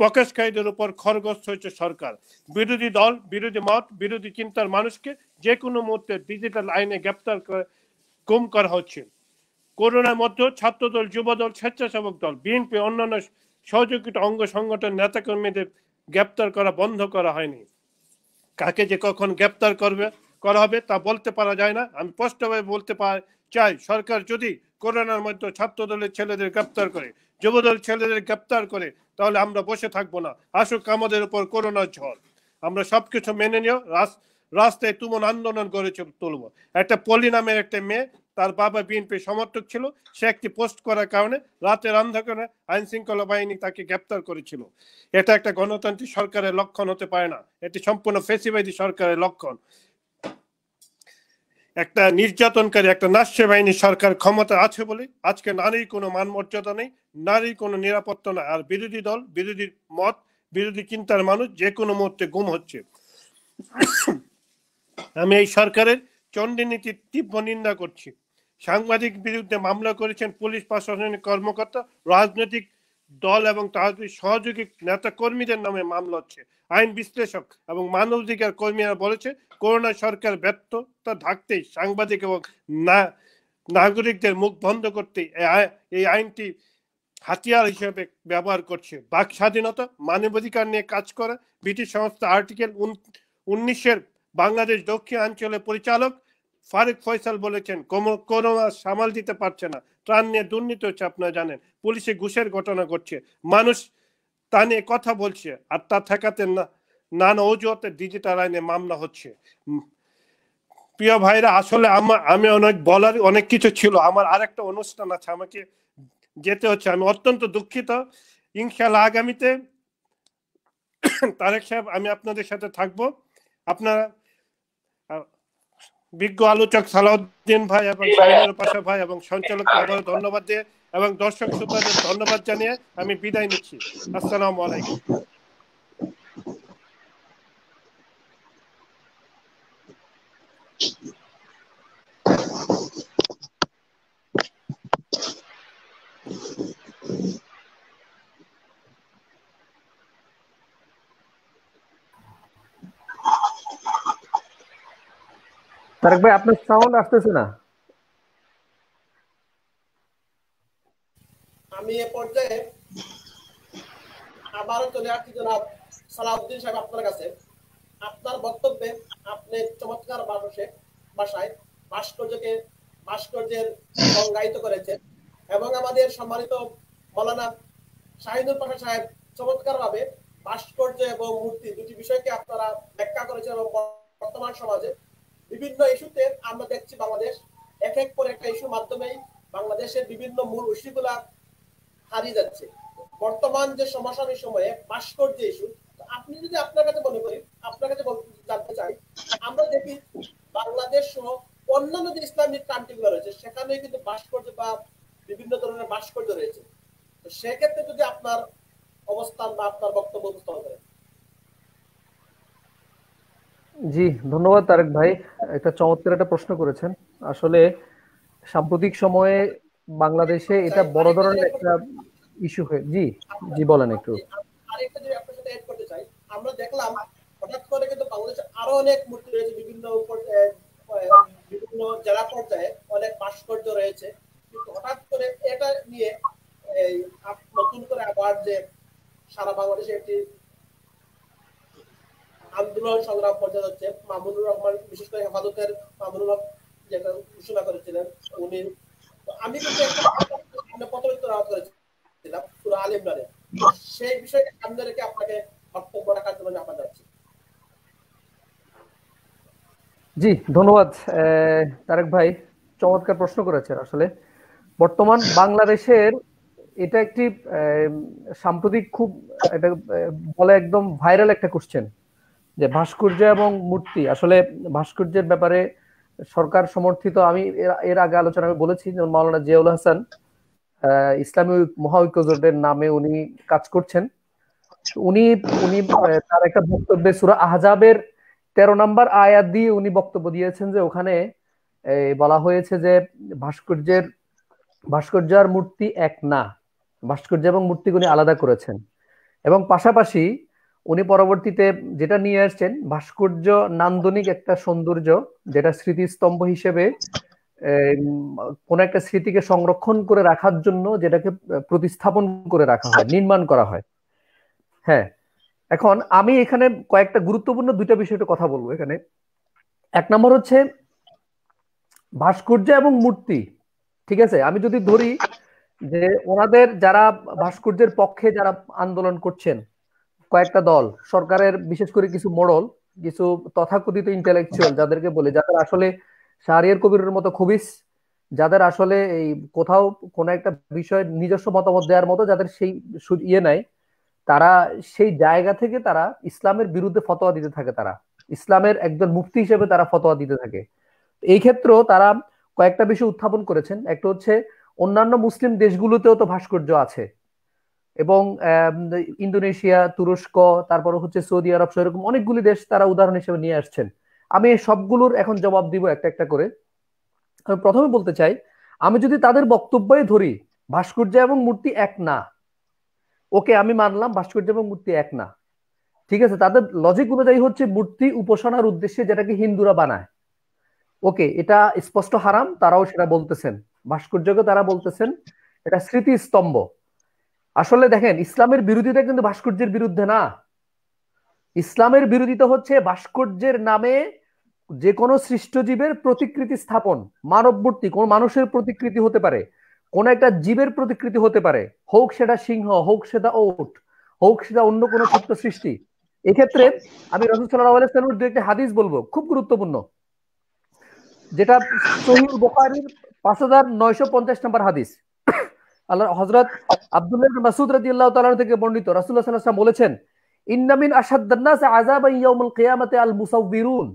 প্রকাশকারীদের উপর খরগস্ত হয়েছে সরকার বিরোধী দল বিরোধী মত বিরোধী চিন্তার মানুষকে যে কোনো মুহূর্তে ডিজিটাল আইনে গ্রেপ্তার করে গুম করা হচ্ছে করোনার মধ্যে ছাত্রদল যুবদল স্বেচ্ছাসেবক দল বিএনপি অন্যান্য সহযোগী অঙ্গ সংগঠন নেতাকর্মীদের গ্রেপ্তার করা বন্ধ করা হয়নি কাকে যে কখন গ্রেপ্তার করবে করা হবে তা বলতে পারা যায় না আমি স্পষ্টভাবে বলতে চাই সরকার যদি করোনার মধ্যে ছাত্রদলের ছেলেদের গ্রেপ্তার করে যুবদল ছেলেদের গ্রেপ্তার করে তাহলে আমরা বসে থাকবো না আসুক আমাদের উপর করোনার ঝড় আমরা সবকিছু মেনে নিও রাস্তায় তুমন আন্দোলন গড়ে তুলব একটা পলি নামের একটা মেয়ে তার বাবা বিএনপি সমর্থক ছিল সে একটি পোস্ট করার কারণে রাতের অন্ধকারে আইন শৃঙ্খলা বাহিনী তাকে গ্রেপ্তার করেছিল এটা একটা গণতান্ত্রিক সরকারের লক্ষণ হতে পারে না এটি সম্পূর্ণ ফেসিবাদী সরকারের লক্ষণ একটা নির্যাতনকারী একটা নাস্য বাহিনী সরকার ক্ষমতা আছে বলে আজকে নারীর কোনো মান মর্যাদা নেই নারীর কোনো নিরাপত্তা নেই আর বিরোধী দল বিরোধী মত বিরোধী চিন্তার মানুষ যে কোনো মুহূর্তে গুম হচ্ছে আমি এই সরকারের চণ্ডী নীতির তীব্র নিন্দা করছি সাংবাদিক বিরুদ্ধে মামলা করেছেন পুলিশ প্রশাসনের কর্মকর্তা রাজনৈতিক দল এবং তাদের সহযোগী নেতা কর্মীদের নামে মামলা হচ্ছে আইন বিশ্লেষক এবং মানবাধিকার কর্মীরা বলেছে করোনা সরকার ব্যর্থতা ঢাকতে সাংবাদিক এবং না নাগরিকদের মুখ বন্ধ করতে এই আইনটি হাতিয়ার হিসেবে ব্যবহার করছে বাক স্বাধীনতা মানবাধিকার নিয়ে কাজ করা ব্রিটিশ সংস্থা আর্টিকেল উনিশের বাংলাদেশ দক্ষিণ অঞ্চলের পরিচালক ফারুক ফয়সাল বলেছেন কোনো সামাল দিতে পারছে না ত্রাণ নিয়ে দুর্নীতি হচ্ছে আপনারা জানেন পুলিশে ঘুষের ঘটনা ঘটছে মানুষ তা নিয়ে কথা বলছে আর তা ঠেকাতে না নানা অজুহাতে ডিজিটাল আইনে মামলা হচ্ছে প্রিয় ভাইরা আসলে আমার আমি অনেক বলার অনেক কিছু ছিল আমার আরেকটা অনুষ্ঠান আছে আমাকে যেতে হচ্ছে আমি অত্যন্ত দুঃখিত ইনশাল আগামীতে তারেক সাহেব আমি আপনাদের সাথে থাকবো আপনারা বিজ্ঞ আলোচক সালাউদ্দিন ভাই এবং পাশা ভাই এবং সঞ্চালক ধন্যবাদ দিয়ে এবং দর্শক শ্রোতাদের ধন্যবাদ জানিয়ে আমি বিদায় নিচ্ছি আসসালামু আলাইকুম Thank you. তারক ভাই আপনার সাউন্ড আসতেছে না আমি এ পর্যায়ে আবারও চলে আসছি জনাব সালাউদ্দিন সাহেব আপনার কাছে আপনার বক্তব্যে আপনি চমৎকার মানুষে বাসায় ভাস্কর্যকে ভাস্কর্যের সংজ্ঞায়িত করেছেন এবং আমাদের সম্মানিত মৌলানা শাহিদুল পাশা সাহেব চমৎকারভাবে ভাস্কর্য এবং মূর্তি দুটি বিষয়কে আপনারা ব্যাখ্যা করেছেন এবং বর্তমান সমাজে বিভিন্ন ইস্যুতে আমরা দেখছি বাংলাদেশ এক এক পর একটা ইস্যুর মাধ্যমেই বাংলাদেশের বিভিন্ন মূল ইস্যুগুলা হারিয়ে যাচ্ছে বর্তমান যে সমসাময়িক সময়ে ভাস্কর্য ইস্যু আপনি যদি আপনার কাছে মনে করেন আপনার কাছে জানতে চাই আমরা দেখি বাংলাদেশ সহ অন্যান্য যে ইসলামিক গুলো রয়েছে সেখানে কিন্তু ভাস্কর্য বা বিভিন্ন ধরনের ভাস্কর্য রয়েছে তো সেক্ষেত্রে যদি আপনার অবস্থান বা আপনার বক্তব্য উপস্থাপন করেন জি ধন্যবাদ তারেক ভাই একটা চমৎকার একটা প্রশ্ন করেছেন আসলে সাম্প্রতিক সময়ে বাংলাদেশে এটা বড় ধরনের একটা ইস্যু হয়ে জি জি বলেন একটু আমরা দেখলাম হঠাৎ করে কিন্তু বাংলাদেশে আরো অনেক মূর্তি রয়েছে বিভিন্ন বিভিন্ন জেলা পর্যায়ে অনেক ভাস্কর্য রয়েছে কিন্তু হঠাৎ করে এটা নিয়ে নতুন করে আবার যে সারা বাংলাদেশে একটি আন্দোলন সংগ্রাম পর্যায়ে হচ্ছে মামুনুর রহমান বিশেষ করে হেফাজতের মামুনুর যেটা ঘোষণা করেছিলেন উনি আমি কিন্তু একটা আহত মানে করেছিলাম পুরো সেই সামনে রেখে আপনাকে বক্তব্য রাখার জন্য জি ধন্যবাদ তারেক ভাই চমৎকার প্রশ্ন করেছেন আসলে বর্তমান বাংলাদেশের এটা একটি সাম্প্রতিক খুব এটা বলে একদম ভাইরাল একটা কোশ্চেন যে ভাস্কর্য এবং মূর্তি আসলে ভাস্কর্যের ব্যাপারে সরকার সমর্থিত আমি এর আগে আলোচনা বলেছি যেমন মাওলানা জিয়াউল হাসান ইসলামী মহাঐক্য জোটের নামে উনি কাজ করছেন উনি উনি তার একটা বক্তব্যে সুরা আহজাবের তেরো নম্বর আয়াত দিয়ে উনি বক্তব্য দিয়েছেন যে ওখানে বলা হয়েছে যে ভাস্কর্যের ভাস্কর্য আর মূর্তি এক না ভাস্কর্য এবং মূর্তি উনি আলাদা করেছেন এবং পাশাপাশি উনি পরবর্তীতে যেটা নিয়ে আসছেন ভাস্কর্য নান্দনিক একটা সৌন্দর্য যেটা স্মৃতিস্তম্ভ হিসেবে কোন একটা স্মৃতিকে সংরক্ষণ করে রাখার জন্য যেটাকে প্রতিস্থাপন করে রাখা হয় নির্মাণ করা হয় হ্যাঁ এখন আমি এখানে কয়েকটা গুরুত্বপূর্ণ দুইটা বিষয় কথা বলবো এখানে এক নম্বর হচ্ছে ভাস্কর্য এবং মূর্তি ঠিক আছে আমি যদি ধরি যে ওনাদের যারা ভাস্কর্যের পক্ষে যারা আন্দোলন করছেন কয়েকটা দল সরকারের বিশেষ করে কিছু মোড়ল কিছু তথাকথিত ইন্টেলেকচুয়াল যাদেরকে বলে যাদের আসলে শাহরিয়ার কবিরের মতো খুবই যাদের আসলে এই কোথাও কোনো একটা বিষয়ে নিজস্ব মতামত দেওয়ার মতো যাদের সেই ইয়ে নাই তারা সেই জায়গা থেকে তারা ইসলামের বিরুদ্ধে ফতোয়া দিতে থাকে তারা ইসলামের একজন মুফতি হিসেবে তারা ফতোয়া দিতে থাকে এই ক্ষেত্রেও তারা কয়েকটা বিষয় উত্থাপন করেছেন একটা হচ্ছে অন্যান্য মুসলিম দেশগুলোতেও তো ভাস্কর্য আছে এবং ইন্দোনেশিয়া তুরস্ক তারপর হচ্ছে সৌদি আরব সহ এরকম অনেকগুলি দেশ তারা উদাহরণ হিসেবে নিয়ে আসছেন আমি সবগুলোর এখন জবাব দিব একটা একটা করে প্রথমে বলতে চাই আমি যদি তাদের বক্তব্যই ধরি ভাস্কর্য এবং মূর্তি এক না ওকে আমি মানলাম ভাস্কর্য এবং মূর্তি এক না ঠিক আছে তাদের লজিক অনুযায়ী হচ্ছে মূর্তি উপাসনার উদ্দেশ্যে যেটাকে হিন্দুরা বানায় ওকে এটা স্পষ্ট হারাম তারাও সেটা বলতেছেন ভাস্কর্যকে তারা বলতেছেন এটা স্মৃতিস্তম্ভ আসলে দেখেন ইসলামের বিরোধিতা কিন্তু ভাস্কর্যের বিরুদ্ধে না ইসলামের বিরোধিতা হচ্ছে ভাস্কর্যের নামে যে কোনো সৃষ্টজীবের প্রতিকৃতি স্থাপন মানববর্তী কোন মানুষের প্রতিকৃতি হতে পারে কোন একটা জীবের প্রতিকৃতি হতে পারে হোক সেটা সিংহ হোক সেটা ওট হোক সেটা অন্য কোনো ছোট্ট সৃষ্টি এক্ষেত্রে আমি রসুল দু হাদিস বলবো খুব গুরুত্বপূর্ণ যেটা সহিউল বোকারির পাঁচ হাজার নয়শো পঞ্চাশ নম্বর হাদিস আল্লাহ হজরত আব্দুল্লাহ মাসুদ রাজি আল্লাহ তালা থেকে বর্ণিত রাসুল্লাহ সাল্লাম বলেছেন ইন্নামিন আসাদ্দান্নাস আজাব ইয়াউমুল কিয়ামাতে আল মুসাউবিরুন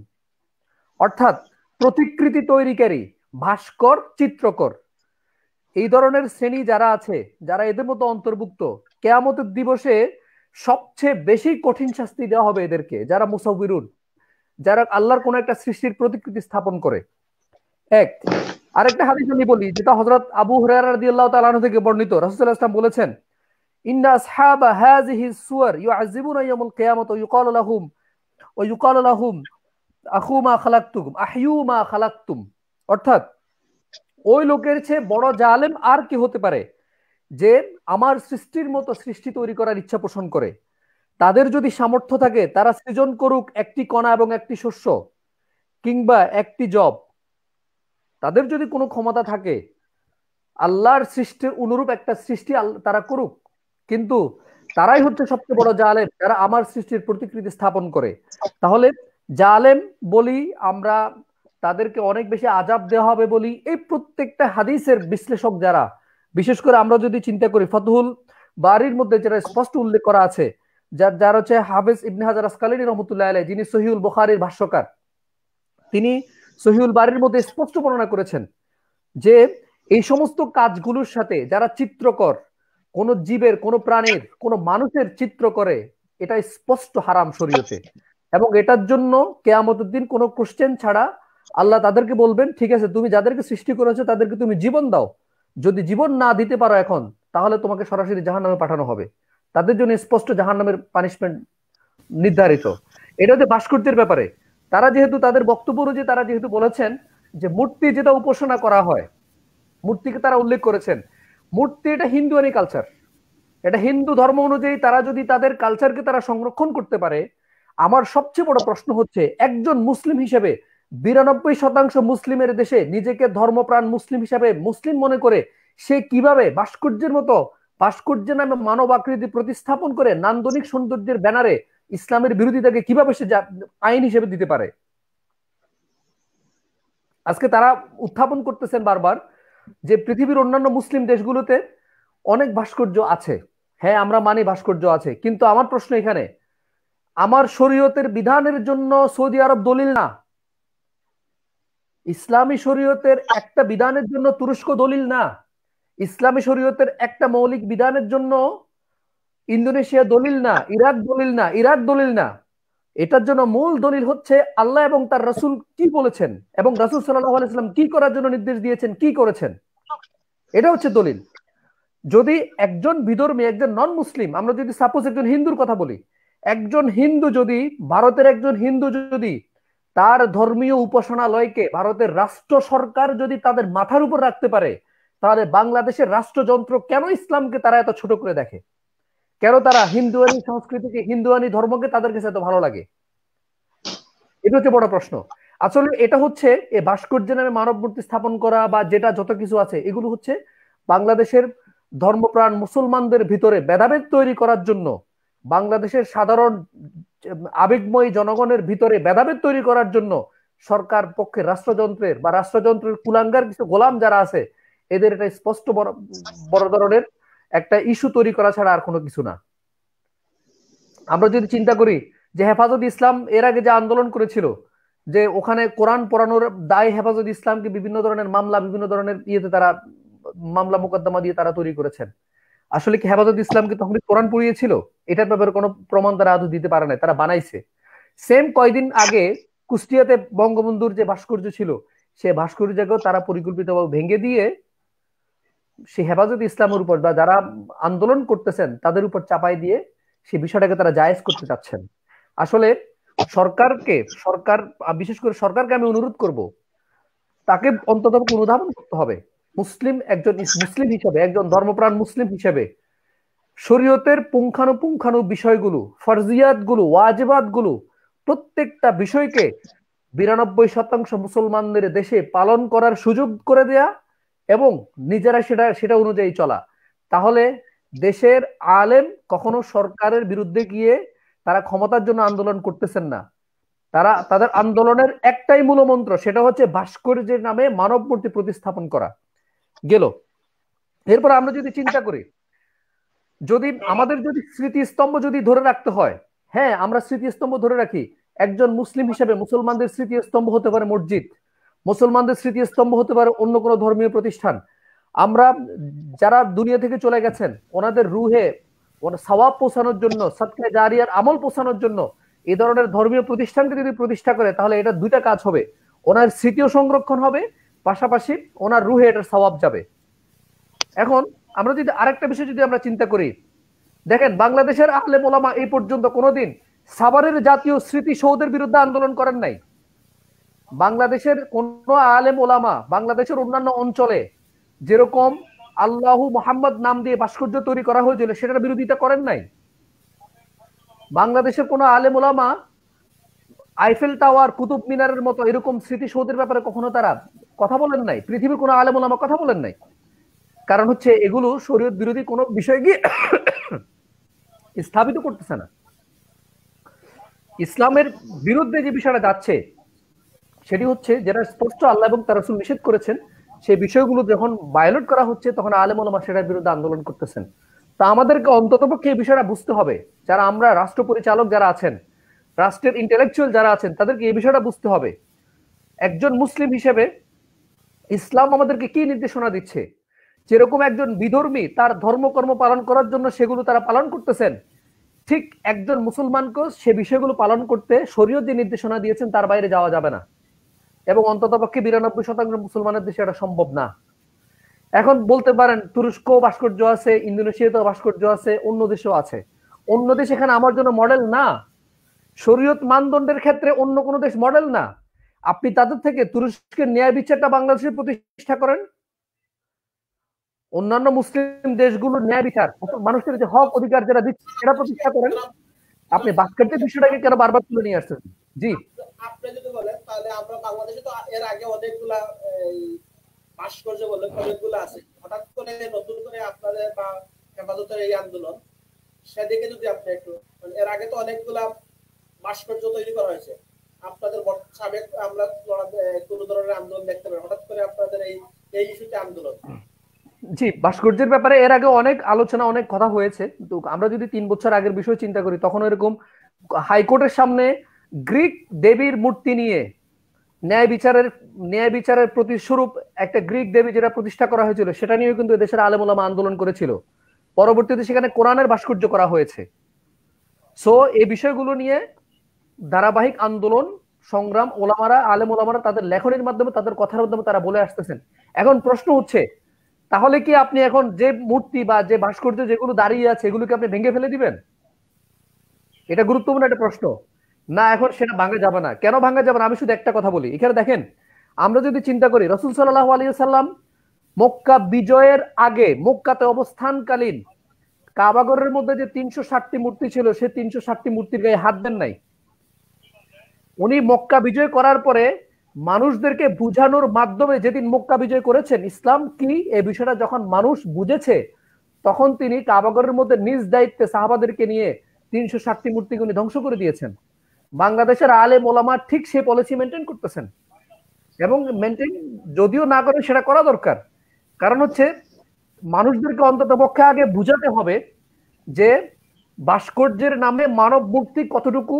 অর্থাৎ প্রতিকৃতি তৈরিকারী ভাস্কর চিত্রকর এই ধরনের শ্রেণী যারা আছে যারা এদের মতো অন্তর্ভুক্ত কেয়ামতের দিবসে সবচেয়ে বেশি কঠিন শাস্তি দেওয়া হবে এদেরকে যারা মুসাউবিরুন যারা আল্লাহর কোন একটা সৃষ্টির প্রতিকৃতি স্থাপন করে এক আরেকটা হাদিস আমি বলি যেটা হজরত আবু হুরায়রা রাদিয়াল্লাহু তাআলা আনহু থেকে বর্ণিত রাসূলুল্লাহ ইসলাম বলেছেন ইন্না আসহাবা হাযিহি সুয়ার ইউআযিবুনা ইয়াউমুল কিয়ামাত ওয়া ইউকালু লাহুম ওয়া ইউকালু লাহুম আখু মা খালাকতুকুম আহিউ মা খালাকতুম অর্থাৎ ওই লোকের চেয়ে বড় জালেম আর কি হতে পারে যে আমার সৃষ্টির মতো সৃষ্টি তৈরি করার ইচ্ছা পোষণ করে তাদের যদি সামর্থ্য থাকে তারা সৃজন করুক একটি কণা এবং একটি শস্য কিংবা একটি জব তাদের যদি কোনো ক্ষমতা থাকে আল্লাহর সৃষ্টির অনুরূপ একটা সৃষ্টি তারা করুক কিন্তু তারাই হচ্ছে সবচেয়ে বড় জালেম যারা আমার সৃষ্টির প্রতিকৃতি স্থাপন করে তাহলে জালেম বলি আমরা তাদেরকে অনেক বেশি আজাব দেওয়া হবে বলি এই প্রত্যেকটা হাদিসের বিশ্লেষক যারা বিশেষ করে আমরা যদি চিন্তা করি ফতুল বাড়ির মধ্যে যারা স্পষ্ট উল্লেখ করা আছে যার যার হচ্ছে হাফেজ ইবনে হাজার আসকালিনী রহমতুল্লাহ আলাই যিনি সহিউল বুখারীর ভাষ্যকার তিনি সহিউল বাড়ির মধ্যে স্পষ্ট বর্ণনা করেছেন যে এই সমস্ত কাজগুলোর সাথে যারা চিত্রকর কোন জীবের কোন প্রাণীর কোন মানুষের চিত্র করে এটা স্পষ্ট হারাম শরীয়তে এবং এটার জন্য কেয়ামতের দিন কোনো কোশ্চেন ছাড়া আল্লাহ তাদেরকে বলবেন ঠিক আছে তুমি যাদেরকে সৃষ্টি করেছো তাদেরকে তুমি জীবন দাও যদি জীবন না দিতে পারো এখন তাহলে তোমাকে সরাসরি জাহান নামে পাঠানো হবে তাদের জন্য স্পষ্ট জাহান নামের পানিশমেন্ট নির্ধারিত এটা হচ্ছে ভাস্কর্যের ব্যাপারে তারা যেহেতু তাদের বক্তব্য অনুযায়ী তারা যেহেতু বলেছেন যে মূর্তি যেটা উপাসনা করা হয় মূর্তিকে তারা উল্লেখ করেছেন মূর্তি এটা হিন্দু আনি কালচার এটা হিন্দু ধর্ম অনুযায়ী তারা যদি তাদের কালচারকে তারা সংরক্ষণ করতে পারে আমার সবচেয়ে বড় প্রশ্ন হচ্ছে একজন মুসলিম হিসেবে বিরানব্বই শতাংশ মুসলিমের দেশে নিজেকে ধর্মপ্রাণ মুসলিম হিসাবে মুসলিম মনে করে সে কিভাবে ভাস্কর্যের মতো ভাস্কর্যের নামে মানব আকৃতি প্রতিস্থাপন করে নান্দনিক সৌন্দর্যের ব্যানারে ইসলামের বিরোধিতাকে কিভাবে সে আইন হিসেবে দিতে পারে আজকে তারা উত্থাপন করতেছেন বারবার যে পৃথিবীর অন্যান্য মুসলিম দেশগুলোতে অনেক ভাস্কর্য আছে হ্যাঁ আমরা মানি ভাস্কর্য আছে কিন্তু আমার প্রশ্ন এখানে আমার শরীয়তের বিধানের জন্য সৌদি আরব দলিল না ইসলামী শরীয়তের একটা বিধানের জন্য তুরস্ক দলিল না ইসলামী শরীয়তের একটা মৌলিক বিধানের জন্য ইন্দোনেশিয়া দলিল না ইরাক দলিল না ইরাক দলিল না এটার জন্য মূল দলিল হচ্ছে আল্লাহ এবং তার রাসুল কি বলেছেন এবং রাসুল সাল্লাম কি করার জন্য নির্দেশ দিয়েছেন কি করেছেন এটা হচ্ছে দলিল যদি একজন বিধর্মী একজন নন মুসলিম আমরা যদি সাপোজ একজন হিন্দুর কথা বলি একজন হিন্দু যদি ভারতের একজন হিন্দু যদি তার ধর্মীয় উপাসনালয়কে ভারতের রাষ্ট্র সরকার যদি তাদের মাথার উপর রাখতে পারে তাহলে বাংলাদেশের রাষ্ট্রযন্ত্র কেন ইসলামকে তারা এত ছোট করে দেখে কেন তারা হিন্দুয়ানি সংস্কৃতিকে হিন্দুয়ানি ধর্মকে তাদের কাছে এত ভালো লাগে এটা হচ্ছে বড় প্রশ্ন আসলে এটা হচ্ছে এ ভাস্কর্য নামে মানব মূর্তি স্থাপন করা বা যেটা যত কিছু আছে এগুলো হচ্ছে বাংলাদেশের ধর্মপ্রাণ মুসলমানদের ভিতরে ভেদাভেদ তৈরি করার জন্য বাংলাদেশের সাধারণ আবেগময়ী জনগণের ভিতরে ভেদাভেদ তৈরি করার জন্য সরকার পক্ষে রাষ্ট্রযন্ত্রের বা রাষ্ট্রযন্ত্রের কুলাঙ্গার কিছু গোলাম যারা আছে এদের এটা স্পষ্ট বড় ধরনের একটা ইস্যু তৈরি করা ছাড়া আর কোনো কিছু না আমরা যদি চিন্তা করি যে হেফাজত ইসলাম এর আগে যে আন্দোলন করেছিল যে ওখানে কোরআন পড়ানোর দায় হেফাজত ইসলামকে বিভিন্ন ধরনের মামলা বিভিন্ন ধরনের ইয়েতে তারা মামলা মোকদ্দমা দিয়ে তারা তৈরি করেছেন আসলে কি হেফাজত ইসলামকে তখন কোরআন পড়িয়েছিল এটার ব্যাপারে কোনো প্রমাণ তারা আদৌ দিতে পারে নাই তারা বানাইছে সেম কয়দিন আগে কুষ্টিয়াতে বঙ্গবন্ধুর যে ভাস্কর্য ছিল সে ভাস্কর্যকেও তারা পরিকল্পিতভাবে ভেঙে দিয়ে সেই হেফাজত ইসলামের উপর বা যারা আন্দোলন করতেছেন তাদের উপর চাপাই দিয়ে সেই বিষয়টাকে তারা জায়েজ করতে চাচ্ছেন আসলে সরকারকে সরকার বিশেষ করে সরকারকে আমি অনুরোধ করব তাকে অন্তত অনুধাবন করতে হবে মুসলিম একজন মুসলিম হিসেবে একজন ধর্মপ্রাণ মুসলিম হিসেবে শরীয়তের পুঙ্খানু পুঙ্খানু বিষয়গুলো ফরজিয়াত গুলো ওয়াজবাদ গুলো প্রত্যেকটা বিষয়কে বিরানব্বই শতাংশ মুসলমানদের দেশে পালন করার সুযোগ করে দেয়া এবং নিজেরা সেটা সেটা অনুযায়ী চলা তাহলে দেশের আলেম কখনো সরকারের বিরুদ্ধে গিয়ে তারা ক্ষমতার জন্য আন্দোলন করতেছেন না তারা তাদের আন্দোলনের একটাই মূলমন্ত্র সেটা হচ্ছে ভাস্কর্যের নামে মূর্তি প্রতিস্থাপন করা গেল এরপর আমরা যদি চিন্তা করি যদি আমাদের যদি স্মৃতিস্তম্ভ যদি ধরে রাখতে হয় হ্যাঁ আমরা স্মৃতিস্তম্ভ ধরে রাখি একজন মুসলিম হিসেবে মুসলমানদের স্মৃতিস্তম্ভ হতে পারে মসজিদ মুসলমানদের স্মৃতিস্তম্ভ হতে পারে অন্য কোনো ধর্মীয় প্রতিষ্ঠান আমরা যারা দুনিয়া থেকে চলে গেছেন ওনাদের রুহে সওয়াব পোষানোর জন্য সৎকে জারিয়ার আমল পোষানোর জন্য এই ধরনের ধর্মীয় প্রতিষ্ঠানকে যদি প্রতিষ্ঠা করে তাহলে এটা দুইটা কাজ হবে ওনার স্মৃতিও সংরক্ষণ হবে পাশাপাশি ওনার রুহে এটার সওয়াব যাবে এখন আমরা যদি আরেকটা বিষয় যদি আমরা চিন্তা করি দেখেন বাংলাদেশের আহলে মোলামা এই পর্যন্ত কোনোদিন সাভারের জাতীয় স্মৃতিসৌধের বিরুদ্ধে আন্দোলন করেন নাই বাংলাদেশের কোন আলেম ওলামা বাংলাদেশের অন্যান্য অঞ্চলে যেরকম আল্লাহু মোহাম্মদ নাম দিয়ে ভাস্কর্য তৈরি করা হয়েছিল সেটার বিরোধিতা করেন নাই বাংলাদেশের কোনো আলেম ওলামা আইফেল টাওয়ার কুতুব মিনারের মতো এরকম স্মৃতিসৌধের ব্যাপারে কখনো তারা কথা বলেন নাই পৃথিবীর কোনো আলেম ওলামা কথা বলেন নাই কারণ হচ্ছে এগুলো শরীয়ত বিরোধী কোনো বিষয় গিয়ে স্থাপিত করতেছে না ইসলামের বিরুদ্ধে যে বিষয়টা যাচ্ছে সেটি হচ্ছে যেটা স্পষ্ট আল্লাহ এবং তার রসুল নিষেধ করেছেন সেই বিষয়গুলো যখন ভায়োলেট করা হচ্ছে তখন আলেম আলমা সেটার বিরুদ্ধে আন্দোলন করতেছেন তা আমাদেরকে অন্ততপক্ষে এই বিষয়টা বুঝতে হবে যারা আমরা রাষ্ট্র পরিচালক যারা আছেন রাষ্ট্রের ইন্টেলেকচুয়াল যারা আছেন তাদেরকে এই বিষয়টা বুঝতে হবে একজন মুসলিম হিসেবে ইসলাম আমাদেরকে কি নির্দেশনা দিচ্ছে যেরকম একজন বিধর্মী তার ধর্মকর্ম পালন করার জন্য সেগুলো তারা পালন করতেছেন ঠিক একজন মুসলমানকেও সে বিষয়গুলো পালন করতে শরীয় যে নির্দেশনা দিয়েছেন তার বাইরে যাওয়া যাবে না এবং অন্তত পক্ষে বিরানব্বই শতাংশ মুসলমানের দেশে এটা সম্ভব না এখন বলতে পারেন তুরস্ক ভাস্কর্য আছে ইন্দোনেশিয়াতেও ভাস্কর্য আছে অন্য দেশেও আছে অন্য দেশ এখানে আমার জন্য মডেল না শরীয়ত মানদণ্ডের ক্ষেত্রে অন্য কোনো দেশ মডেল না আপনি তাদের থেকে তুরস্কের ন্যায় বিচারটা বাংলাদেশে প্রতিষ্ঠা করেন অন্যান্য মুসলিম দেশগুলোর ন্যায় বিচার মানুষের যে হক অধিকার যারা দিচ্ছে সেটা প্রতিষ্ঠা করেন আপনি ভাস্কর্যের বিষয়টাকে কেন বারবার তুলে নিয়ে আসছেন জি তাহলে আমরা বাংলাদেশে তো এর আগে অনেকগুলা ভাস্কর্য বলে অনেকগুলো আছে হঠাৎ করে নতুন করে আপনাদের বা হেফাজতের এই আন্দোলন সেদিকে যদি আপনি একটু মানে এর আগে তো অনেকগুলা ভাস্কর্য তৈরি করা হয়েছে আপনাদের সাবেক আমরা কোন ধরনের আন্দোলন দেখতে পারি হঠাৎ করে আপনাদের এই এই ইস্যুতে আন্দোলন জি ভাস্কর্যের ব্যাপারে এর আগে অনেক আলোচনা অনেক কথা হয়েছে তো আমরা যদি তিন বছর আগের বিষয় চিন্তা করি তখন এরকম হাইকোর্টের সামনে গ্রিক দেবীর মূর্তি নিয়ে ন্যায় বিচারের ন্যায় বিচারের প্রতি স্বরূপ একটা গ্রিক দেবী যেটা প্রতিষ্ঠা করা হয়েছিল সেটা নিয়েও কিন্তু এদেশের আলেমোলামা আন্দোলন করেছিল পরবর্তীতে সেখানে কোরআনের ভাস্কর্য করা হয়েছে সো এই বিষয়গুলো নিয়ে ধারাবাহিক আন্দোলন সংগ্রাম ওলামারা আলেম ওলামারা তাদের লেখনের মাধ্যমে তাদের কথার মাধ্যমে তারা বলে আসতেছেন এখন প্রশ্ন হচ্ছে তাহলে কি আপনি এখন যে মূর্তি বা যে ভাস্কর্য যেগুলো দাঁড়িয়ে আছে এগুলোকে আপনি ভেঙে ফেলে দিবেন এটা গুরুত্বপূর্ণ একটা প্রশ্ন না এখন সেটা ভাঙা যাবে না কেন ভাঙা যাবে না আমি শুধু একটা কথা বলি এখানে দেখেন আমরা যদি চিন্তা করি রসুল সাল্লাহ আলী সাল্লাম মক্কা বিজয়ের আগে মক্কাতে অবস্থানকালীন কাবাগরের মধ্যে যে তিনশো ষাটটি মূর্তি ছিল সে তিনশো ষাটটি মূর্তির গায়ে হাত দেন নাই উনি মক্কা বিজয় করার পরে মানুষদেরকে বুঝানোর মাধ্যমে যেদিন মক্কা বিজয় করেছেন ইসলাম কি এ বিষয়টা যখন মানুষ বুঝেছে তখন তিনি কাবাগরের মধ্যে নিজ দায়িত্বে সাহাবাদেরকে নিয়ে তিনশো ষাটটি মূর্তিকে উনি ধ্বংস করে দিয়েছেন বাংলাদেশের আলে মোলামা ঠিক সে পলিসি মেনটেন করতেছেন এবং মেনটেন যদিও না করে সেটা করা দরকার কারণ হচ্ছে মানুষদেরকে অন্তত পক্ষে আগে বুঝাতে হবে যে ভাস্কর্যের নামে মানব মুক্তি কতটুকু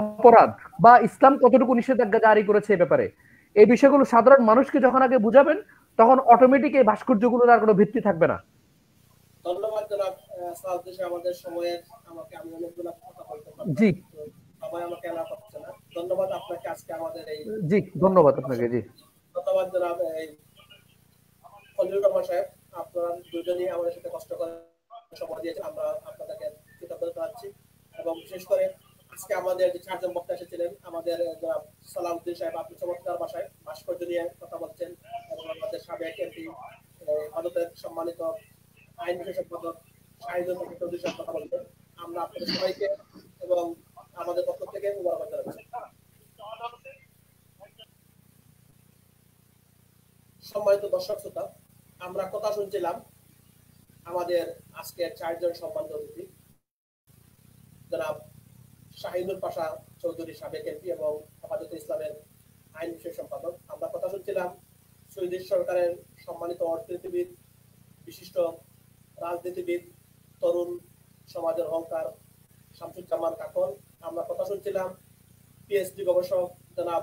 অপরাধ বা ইসলাম কতটুকু নিষেধাজ্ঞা জারি করেছে এ ব্যাপারে এই বিষয়গুলো সাধারণ মানুষকে যখন আগে বুঝাবেন তখন অটোমেটিক এই ভাস্কর্যগুলো আর কোনো ভিত্তি থাকবে না ধন্যবাদ আমাদের সময়ের আমাকে আমি অনেকগুলো কথা বলতে জি সবাই আমাকে করছে না ধন্যবাদ আপনাকে আজকে আমাদের এই জি ধন্যবাদ আপনাকে জি ধন্যবাদ জনাব এই রহমান সাহেব আপনারা দুজনেই আমাদের সাথে কষ্ট করে সময় দিয়েছেন আমরা আপনাদেরকে কৃতজ্ঞতা জানাচ্ছি এবং বিশেষ করে আজকে আমাদের যে চারজন বক্তা এসেছিলেন আমাদের সালাউদ্দিন সাহেব আপনি চমৎকার ভাষায় ভাস্কর্য নিয়ে কথা বলছেন এবং আমাদের সাবেক এমপি ভারতের সম্মানিত আইন বিশেষজ্ঞ আয়োজন কথা বলবেন আমরা আপনাদের সবাইকে এবং আমাদের পক্ষ থেকে জানাচ্ছি সম্মানিত দর্শক শ্রোতা আমরা কথা শুনছিলাম আমাদের আজকের চারজন সম্মানিত অতিথি জনাব শাহিদুল পাশা চৌধুরী সাবেক এমপি এবং হেফাজত ইসলামের আইন বিষয় সম্পাদক আমরা কথা শুনছিলাম সুইডিশ সরকারের গবেষক জনাব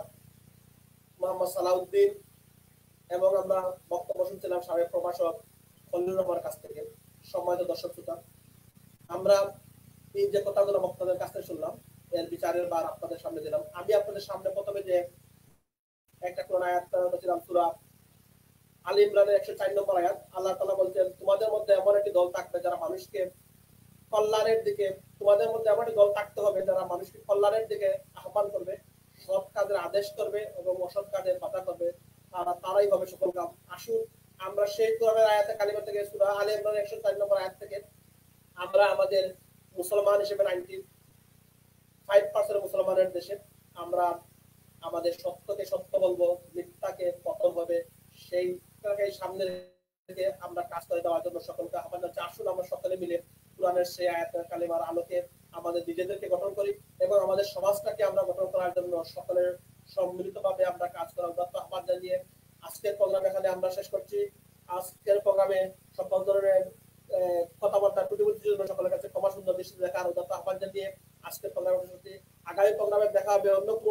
মোহাম্মদ সালাউদ্দিন এবং আমরা বক্তব্য শুনছিলাম সাবেক প্রভাষক খলিল রহমানের কাছ থেকে সম্মানিত দর্শক শ্রোতা আমরা এই যে কথাগুলো বক্তাদের কাছ থেকে শুনলাম এর বিচারের বার আপনাদের সামনে দিলাম আমি আপনাদের সামনে প্রথমে যে একটা কোন আয়াত করেছিলাম সুরা আলী ইমরানের একশো চার নম্বর আয়াত আল্লাহ তালা বলছেন তোমাদের মধ্যে এমন একটি দল থাকবে যারা মানুষকে কল্যাণের দিকে তোমাদের মধ্যে এমন একটি দল থাকতে হবে যারা মানুষকে কল্যাণের দিকে তাদের আদেশ করবে এবং অসৎ কাজের বাধা করবে তারা তারাই হবে সকল কাম আসুন আমরা সেই কোরআনের আয়াত কালিমা থেকে সুরা আল ইমরান একশো চার নম্বর আয়াত থেকে আমরা আমাদের মুসলমান হিসেবে নাইনটি ফাইভ পার্সেন্ট মুসলমানের দেশে আমরা আমাদের সত্যকে সত্য বলবো মিথ্যাকে পতন হবে সেই সামনে থেকে আমরা কাজ করে দেওয়ার জন্য সকলকে আহ্বান জানাচ্ছি আসুন আমরা সকলে মিলে কোরআনের সেই আয়াত কালিমার আলোকে আমাদের নিজেদেরকে গঠন করি এবং আমাদের সমাজটাকে আমরা গঠন করার জন্য সকলের সম্মিলিতভাবে আমরা কাজ করার দত্ত আহ্বান জানিয়ে আজকের প্রোগ্রাম এখানে আমরা শেষ করছি আজকের প্রোগ্রামে সকল ধরনের কথাবার্তা ত্রুটিবুদ্ধির জন্য সকলের কাছে ক্ষমা সুন্দর দৃষ্টিতে দেখার দত্ত আহ্বান জানিয়ে আজকের প্রোগ্রামে আগামী প্রোগ্রামে দেখা হবে অন্য